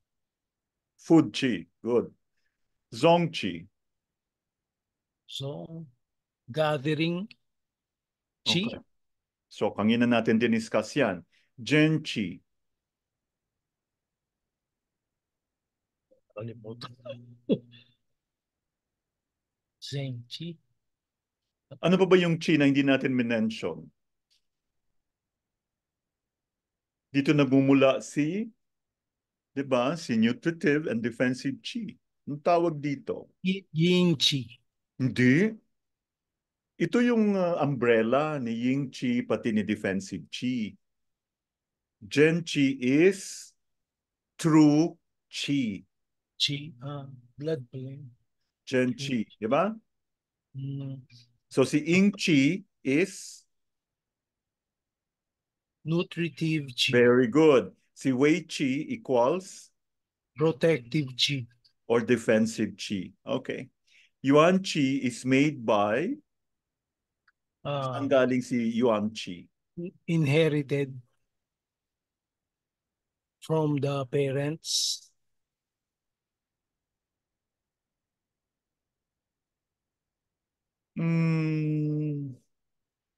Food chi. Good. Zong chi. So, gathering chi. Okay. So kanina natin diniscuss yan. Genchi. Kalimutan. Genchi? Ano pa ba, yung chi na hindi natin minention? Dito nagmumula si, di ba, si nutritive and defensive chi. Ang tawag dito? Yin chi. Hindi. Ito yung uh, umbrella ni Ying Chi pati ni Defensive Chi. Gen Chi is true Chi. Chi, uh, blood pa yun. Gen Chi, di ba? Mm. So si Ying Chi is? Nutritive Chi. Very good. Si Wei Chi equals? Protective Chi. Or defensive Chi. Okay. Yuan Chi is made by? Uh, ah. Ang galing si Yuan Chi. Inherited from the parents. Mm,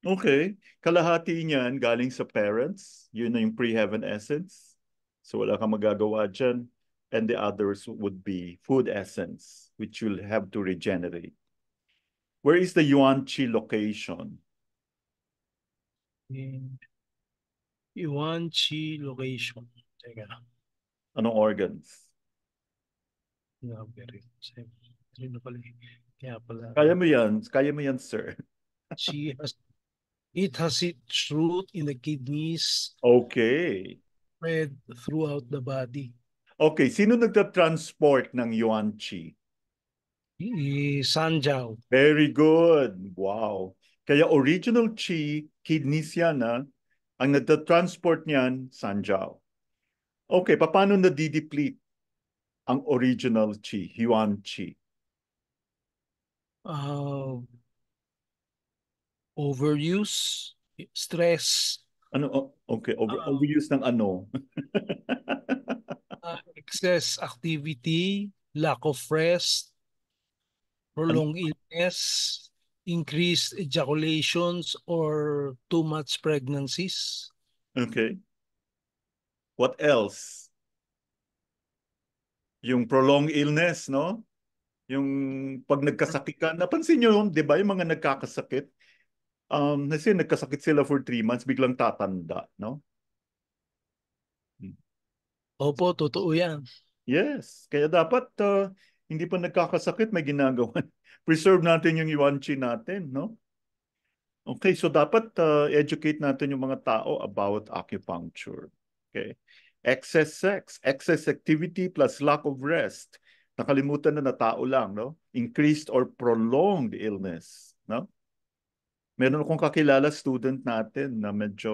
okay. Kalahati niyan galing sa parents. Yun na yung pre-heaven essence. So wala kang magagawa dyan. And the others would be food essence, which you'll have to regenerate. Where is the Yuanchi location? Yuanchi location. Teka. Anong organs? Number. Sino pala? Eh. Kaya pala. Kaya mo yan. Kaya mo yan, sir. She has It has its root in the kidneys. Okay. Spread throughout the body. Okay, sino nagta-transport ng yuan qi? Sanjiao. Very good. Wow. Kaya original chi, kidneys yan ha. Ang nagtatransport niyan, Sanjiao. Okay, paano na nadideplete ang original chi, Yuan chi? Uh, overuse, stress. Ano? Okay, over, uh, overuse ng ano? uh, excess activity, lack of rest, ano? prolonged illness, increased ejaculations, or too much pregnancies. Okay. What else? Yung prolonged illness, no? Yung pag nagkasakit ka, napansin nyo, di ba, yung mga nagkakasakit, um, kasi nagkasakit sila for three months, biglang tatanda, no? Hmm. Opo, totoo yan. Yes, kaya dapat uh, hindi pa nagkakasakit, may ginagawa. Preserve natin yung yuan chi natin, no? Okay, so dapat uh, educate natin yung mga tao about acupuncture. Okay. Excess sex, excess activity plus lack of rest. Nakalimutan na na tao lang, no? Increased or prolonged illness, no? Meron akong kakilala student natin na medyo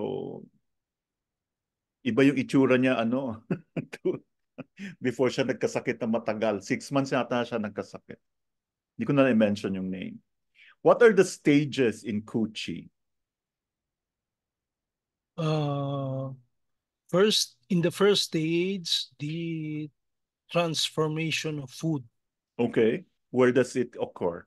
iba yung itsura niya ano before siya nagkasakit na matagal. Six months yata siya nagkasakit. Hindi ko na na-mention yung name. What are the stages in Kuchi? Uh, first, in the first stage, the transformation of food. Okay. Where does it occur?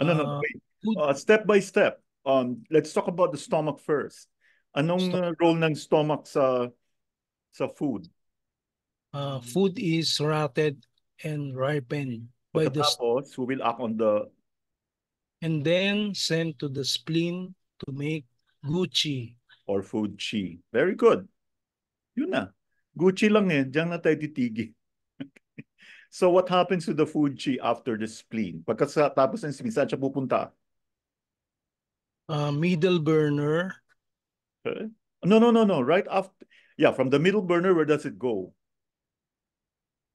Ano, uh, no, wait. Uh, step by step. Um, let's talk about the stomach first. Anong uh, role ng stomach sa sa food? Uh, food is rotted and ripened by the Pagkatapos, who will act on the and then sent to the spleen to make Gucci. or food chi? Very good. Yun na. Gucci lang eh. Diyan na tayo titigil. so what happens to the food chi after the spleen? Pagkatapos ng spleen, saan siya pupunta? Uh, middle burner. Okay. Eh? No, no, no, no. Right after, yeah, from the middle burner, where does it go?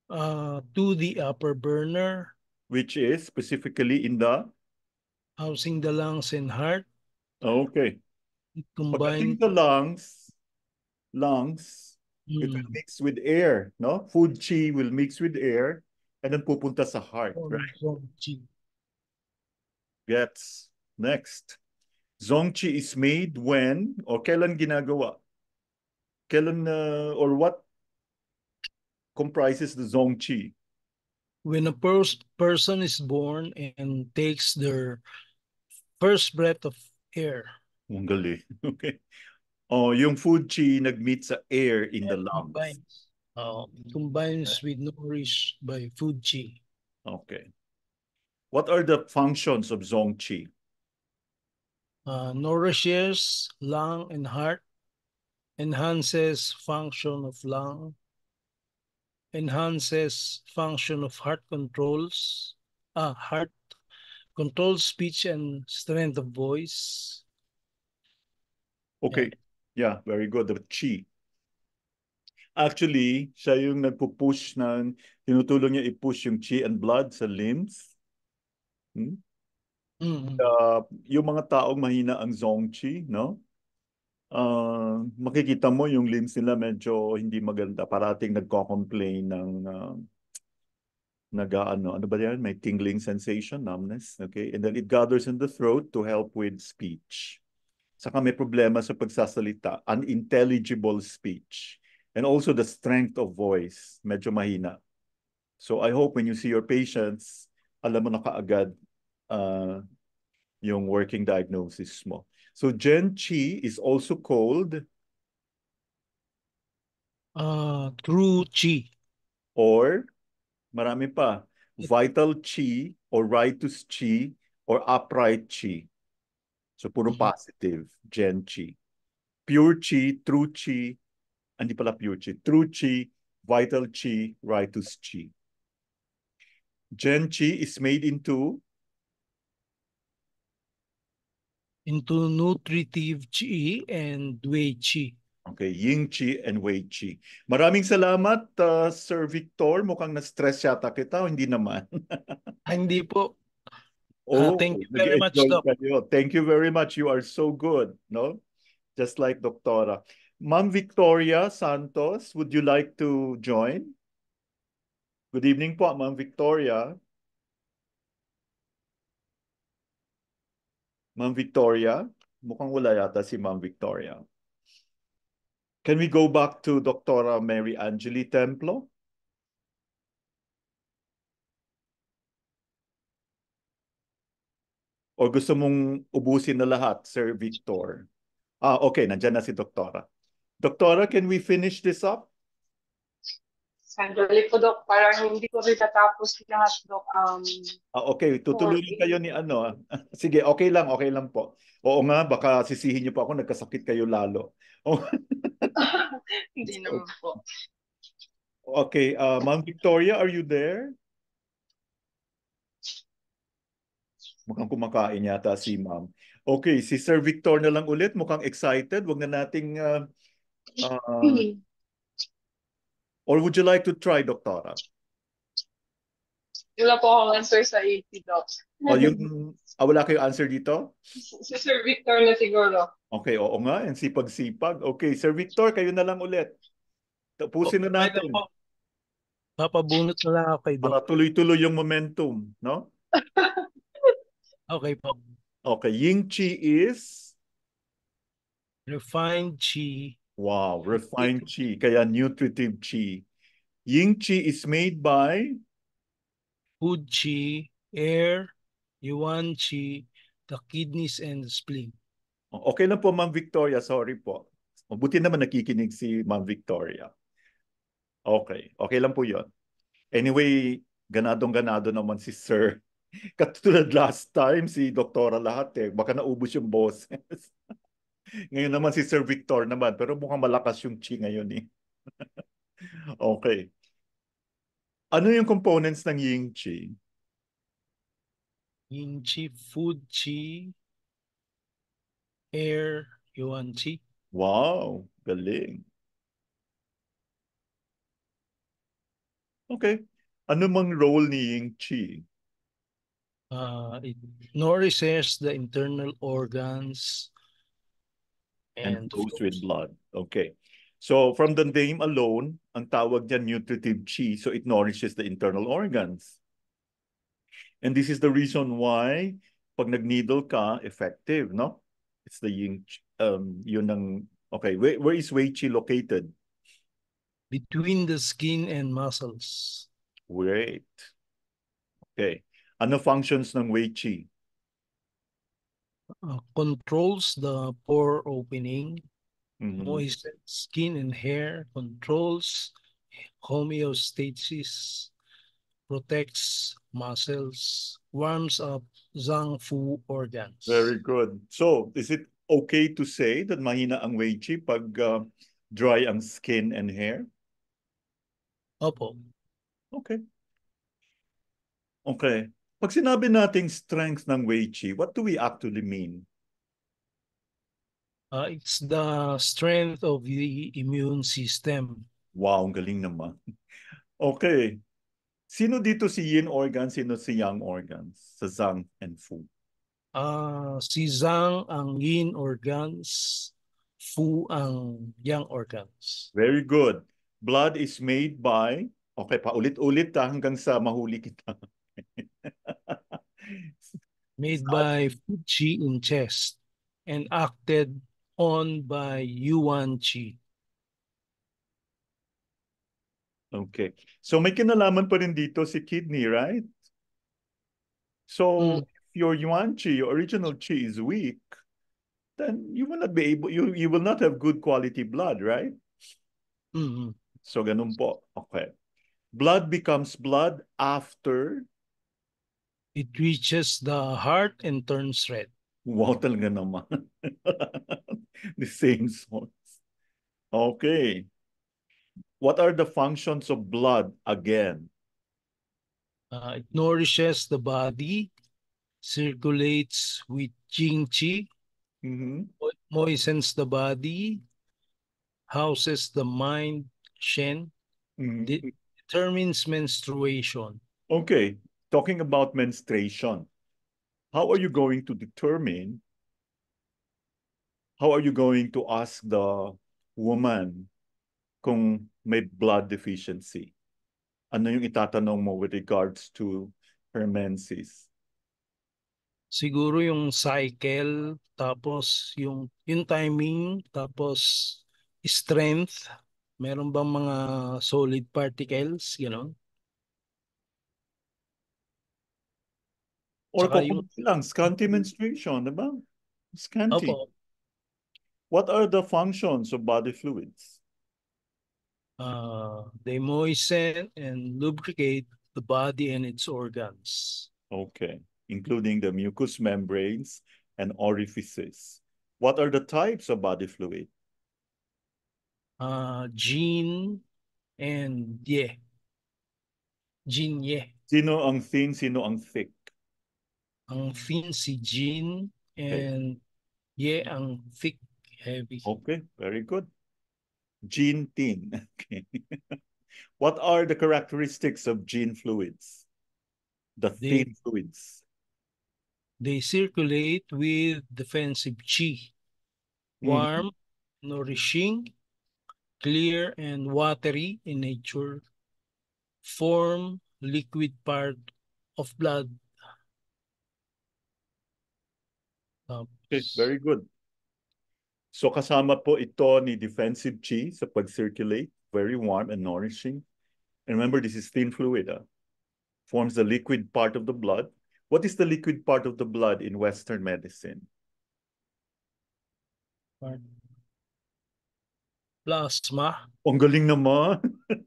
Uh, to the upper burner. Which is specifically in the? Housing the lungs and heart. Okay. It the lungs, lungs, mm. it will mix with air, no? Food chi will mix with air and then pupunta sa heart, oh, right? Zongqi. Gets. Next. Zongchi is made when, or kailan ginagawa? Kailan uh, or what comprises the Zongqi? When a pers person is born and takes their first breath of air. Ang Okay. Oh, yung food chi nag sa air in the lungs. Combines, oh, combines with nourish by food chi. Okay. What are the functions of zong chi? Uh, nourishes lung and heart. enhances function of lung, enhances function of heart controls, ah, heart controls speech and strength of voice. Okay, yeah, very good. The chi. Actually, siya yung nagpo-push ng, tinutulong niya i-push yung chi and blood sa limbs. Hmm? Mm-hmm. Uh, yung mga taong mahina ang zong chi, no? uh, makikita mo yung limbs nila medyo hindi maganda. Parating nagko-complain ng uh, ah, nag ano, ano ba yan? May tingling sensation, numbness. Okay? And then it gathers in the throat to help with speech. Saka may problema sa pagsasalita, unintelligible speech. And also the strength of voice, medyo mahina. So I hope when you see your patients, alam mo na kaagad uh, yung working diagnosis mo. So Gen Chi is also called uh, True Chi or marami pa, Vital Chi or Righteous Chi or Upright Chi. So puro mm-hmm. positive, Gen Chi. Pure Chi, True Chi, and ah, pala Pure Chi, True Chi, Vital Chi, Righteous Chi. Gen Chi is made into into nutritive chi and wei chi. Okay, Ying Chi and Wei Chi. Maraming salamat, uh, Sir Victor. Mukhang na-stress yata kita o hindi naman. Ah, hindi po. Ah, oh, uh, thank you very much, Doc. Thank you very much. You are so good, no? Just like Doctora. Ma'am Victoria Santos, would you like to join? Good evening po, Ma'am Victoria. Ma'am Victoria? Mukhang wala yata si Ma'am Victoria. Can we go back to Dr. Mary Angeli Templo? O gusto mong ubusin na lahat, Sir Victor? Ah, okay, nandiyan na si Doktora. Doktora, can we finish this up? Sandali po, Dok. Parang hindi ko rin natapos lahat, Dok. Um, ah, okay, tutuloyin kayo ni ano. Ah. Sige, okay lang, okay lang po. Oo nga, baka sisihin niyo po ako, nagkasakit kayo lalo. Oh. hindi naman po. Okay, uh, Ma'am Victoria, are you there? Mukhang kumakain yata si Ma'am. Okay, si Sir Victor na lang ulit. Mukhang excited. Huwag na nating uh, uh, Or would you like to try, Doktora? Wala po akong answer sa 80, Doc. oh, yung, ah, wala kayo answer dito? Si Sir Victor na siguro. Okay, oo nga. And eh, sipag-sipag. Okay, Sir Victor, kayo na lang ulit. Tapusin na natin. Papabunot na lang ako kay Doc. Para tuloy-tuloy yung momentum, no? okay po. Okay, Ying Chi is? Refined Chi Wow, refined chi, kaya nutritive chi. Ying chi is made by food chi, air, yuan chi, the kidneys and the spleen. Oh, okay na po, Ma'am Victoria. Sorry po. Mabuti naman nakikinig si Ma'am Victoria. Okay. Okay lang po yon. Anyway, ganadong-ganado naman si Sir. Katulad last time, si Doktora lahat eh. Baka naubos yung boses. Ngayon naman si Sir Victor naman, pero mukhang malakas yung chi ngayon eh. okay. Ano yung components ng yin chi? Yin chi, food chi, air, yuan chi. Wow, galing. Okay. Ano mang role ni yin chi? Uh, it nourishes the internal organs, and, and toast with blood. Okay. So from the name alone, ang tawag niya nutritive chi, so it nourishes the internal organs. And this is the reason why pag nag-needle ka, effective, no? It's the yin, um, yun ang, okay, where, where is Wei Chi located? Between the skin and muscles. Great. Okay. Ano functions ng Wei Chi? uh, controls the pore opening, mm-hmm. moistens skin and hair, controls homeostasis, protects muscles, warms up zhang fu organs. Very good. So, is it okay to say that mahina ang wei chi pag uh, dry ang skin and hair? Opo. Okay. Okay. Pag sinabi nating strength ng Wei Chi, what do we actually mean? Uh, it's the strength of the immune system. Wow, ang galing naman. Okay. Sino dito si yin organ, sino si yang organs? Sa zang and Fu. Uh, si zang ang yin organs, Fu ang yang organs. Very good. Blood is made by, okay, paulit-ulit ta ah, hanggang sa mahuli kita. Made by Fuji in chest and acted on by Yuan Chi. Okay. So may kinalaman pa rin dito si kidney, right? So mm. if your yuan qi, your original qi is weak, then you will not be able, you, you will not have good quality blood, right? Mm-hmm. So ganun po. Okay. Blood becomes blood after It reaches the heart and turns red. Wow talaga naman. the same songs. Okay. What are the functions of blood again? Uh, it nourishes the body, circulates with Jing Qi, mm -hmm. moistens the body, houses the mind, Shen, mm -hmm. determines menstruation. Okay. talking about menstruation, how are you going to determine how are you going to ask the woman kung may blood deficiency? Ano yung itatanong mo with regards to her menses? Siguro yung cycle, tapos yung, yung timing, tapos strength. Meron bang mga solid particles, gano'n? You know? Or kakunti lang, scanty menstruation, di ba? Scanty. Opo. What are the functions of body fluids? Uh, they moisten and lubricate the body and its organs. Okay, including the mucous membranes and orifices. What are the types of body fluid? Uh, gene and ye. Gene ye. Sino ang thin, sino ang thick? Ang thin si Jean and Ye ang thick, heavy. Okay, very good. Gene thin. Okay. what are the characteristics of gene fluids? The they, thin fluids. They circulate with defensive chi, hmm. warm, mm -hmm. nourishing, clear and watery in nature, form liquid part of blood Okay, um, very good. So kasama po ito ni defensive cheese sa pag-circulate, very warm and nourishing. And remember, this is thin fluid. Huh? Ah. Forms the liquid part of the blood. What is the liquid part of the blood in Western medicine? Plasma. Ang galing naman.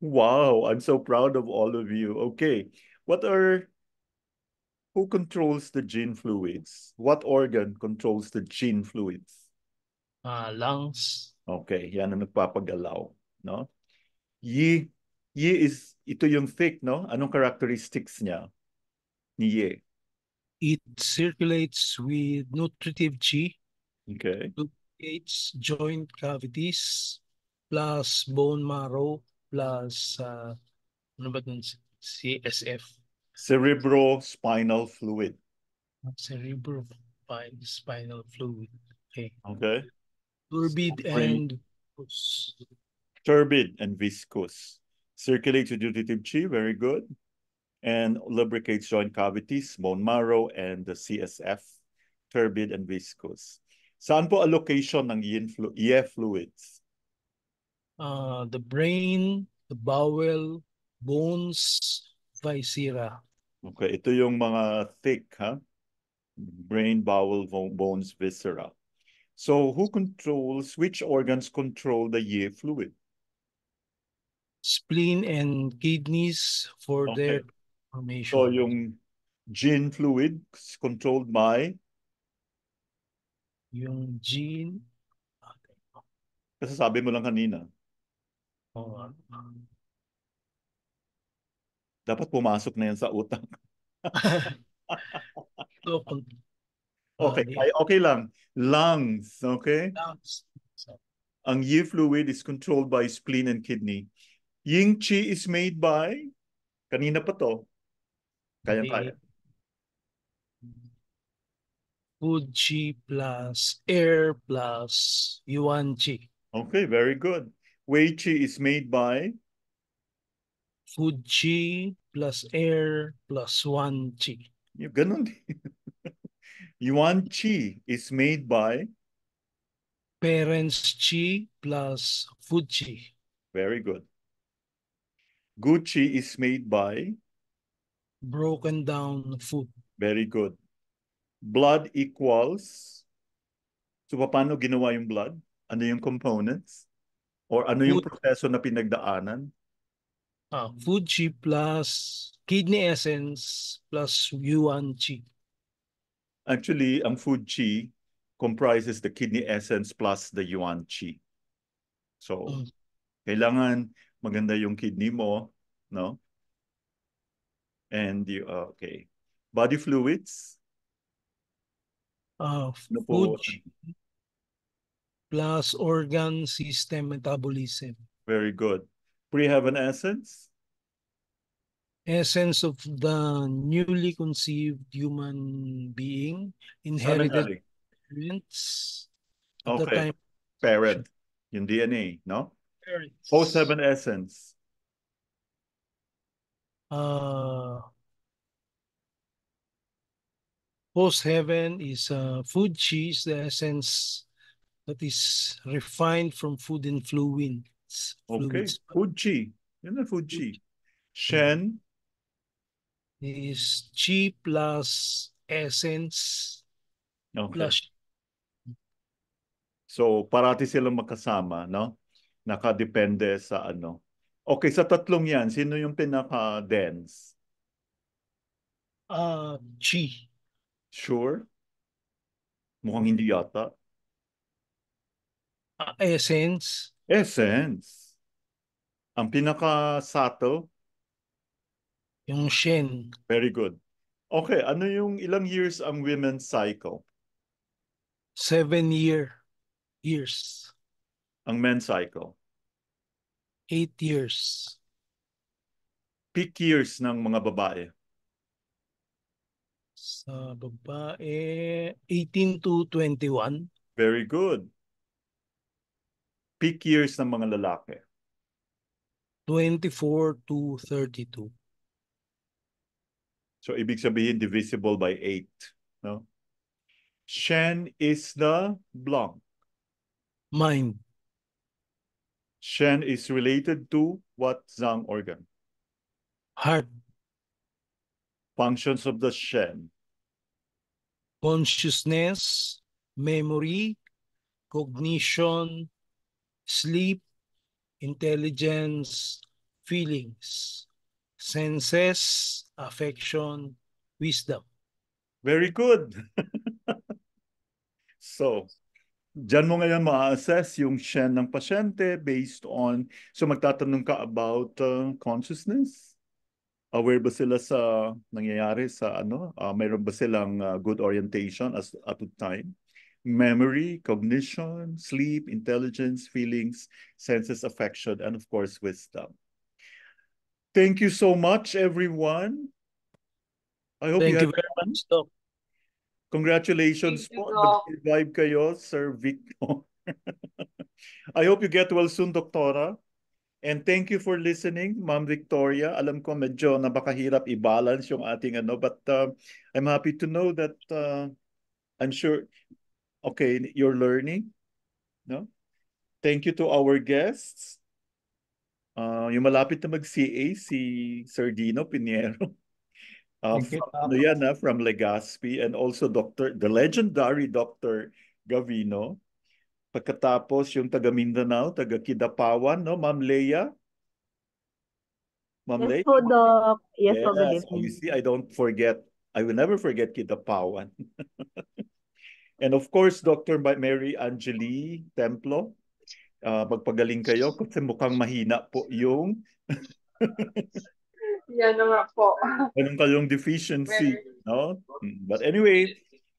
wow, I'm so proud of all of you. Okay, what are Who controls the gene fluids? What organ controls the gene fluids? Uh, lungs. Okay, yan ang nagpapagalaw. No? Yi, Yi is, ito yung thick, no? Anong characteristics niya ni Yi? It circulates with nutritive G. Okay. Lubricates joint cavities plus bone marrow plus uh, ano ba CSF. cerebrospinal fluid. Cerebrospinal fluid. Okay. Okay. Turbid and viscous. Turbid and viscous. Circulates uditive chi, very good. And lubricates joint cavities, bone marrow, and the CSF, turbid and viscous. Saan po allocation ng EF fluids? Uh, the brain, the bowel, bones, viscera. Okay, ito yung mga thick, ha? Brain, bowel, bones, viscera. So who controls, which organs control the ye fluid? Spleen and kidneys for okay. their formation. So yung gene fluid controlled by? Yung gene? Kasi sabi mo lang kanina. Oh, um, dapat pumasok na yan sa utak. okay, okay, ah, okay lang. Lungs, okay? Lungs. Ang yi fluid is controlled by spleen and kidney. Ying chi is made by, kanina pa to, kaya-kaya. Food qi plus air plus yuan chi. Okay, very good. Wei chi is made by food chi plus air plus one chi. Yung ganun din. Yuan chi is made by? Parents chi plus food chi. Very good. Gucci is made by? Broken down food. Very good. Blood equals? So paano ginawa yung blood? Ano yung components? Or ano yung proseso na pinagdaanan? Ah, Fuji plus kidney essence plus yuan qi. Actually, ang food qi comprises the kidney essence plus the yuan qi. So, mm. kailangan maganda yung kidney mo, no? And you, uh, okay. Body fluids? Uh, ano food plus organ system metabolism. Very good. we have an essence? Essence of the newly conceived human being inherited parents okay. the time. Parent, yung DNA, no? Parents. O seven essence. Uh, post heaven is uh, food cheese, the essence that is refined from food and fluid. אוקיי, פוג'י, הנה Fuji. שן. is G plus essence okay. plus. So, parati silang magkasama, no? Nakadepende sa ano. Okay, sa tatlong yan, sino yung pinaka-dense? Uh, G. Sure? Mukhang hindi yata. Uh, essence. Essence. Ang pinaka-sato. Yung Shen. Very good. Okay, ano yung ilang years ang women's cycle? Seven year years. Ang men's cycle? Eight years. Peak years ng mga babae? Sa babae, 18 to 21. Very good peak years ng mga lalaki? 24 to 32. So ibig sabihin divisible by 8, no? Shen is the blank. Mind. Shen is related to what zang organ? Heart. Functions of the Shen. Consciousness, memory, cognition, sleep, intelligence, feelings, senses, affection, wisdom. Very good. so, Diyan mo ngayon ma-assess yung Shen ng pasyente based on, so magtatanong ka about uh, consciousness? Aware ba sila sa nangyayari sa ano? Uh, mayroon ba silang uh, good orientation as at the time? memory, cognition, sleep, intelligence, feelings, senses, affection, and of course, wisdom. Thank you so much, everyone. I hope Thank you, you very fun. much, Doc. Congratulations Thank po. Vibe kayo, Sir Victor. I hope you get well soon, Doctora. And thank you for listening, Ma'am Victoria. Alam ko medyo napakahirap i-balance yung ating ano, but uh, I'm happy to know that uh, I'm sure okay, you're learning. No? Thank you to our guests. Uh, yung malapit na mag-CA, si Sir Dino Pinero. Uh, ah, from, ano yan, ha, ah, from Legazpi and also Dr. the legendary Dr. Gavino. Pagkatapos yung taga Mindanao, taga Kidapawan, no? Ma'am Leia? Ma'am yes, Leia? Po, Doc. Yes, yes po, good evening. I don't forget. I will never forget Kidapawan. And of course, Dr. Mary Angeli Templo, uh, magpagaling kayo kasi mukhang mahina po yung... Yan nga po. Anong kayong deficiency, no? Hmm, but anyway,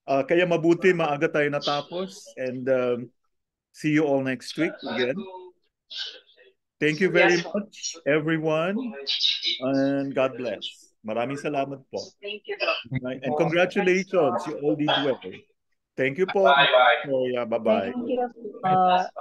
uh, kaya mabuti maaga tayo natapos and um, see you all next week again. Thank you very much, everyone. And God bless. Maraming salamat po. Thank you. And congratulations. You all did well. Thank you Paul. Bye-bye. yeah, bye-bye. Thank you. Uh,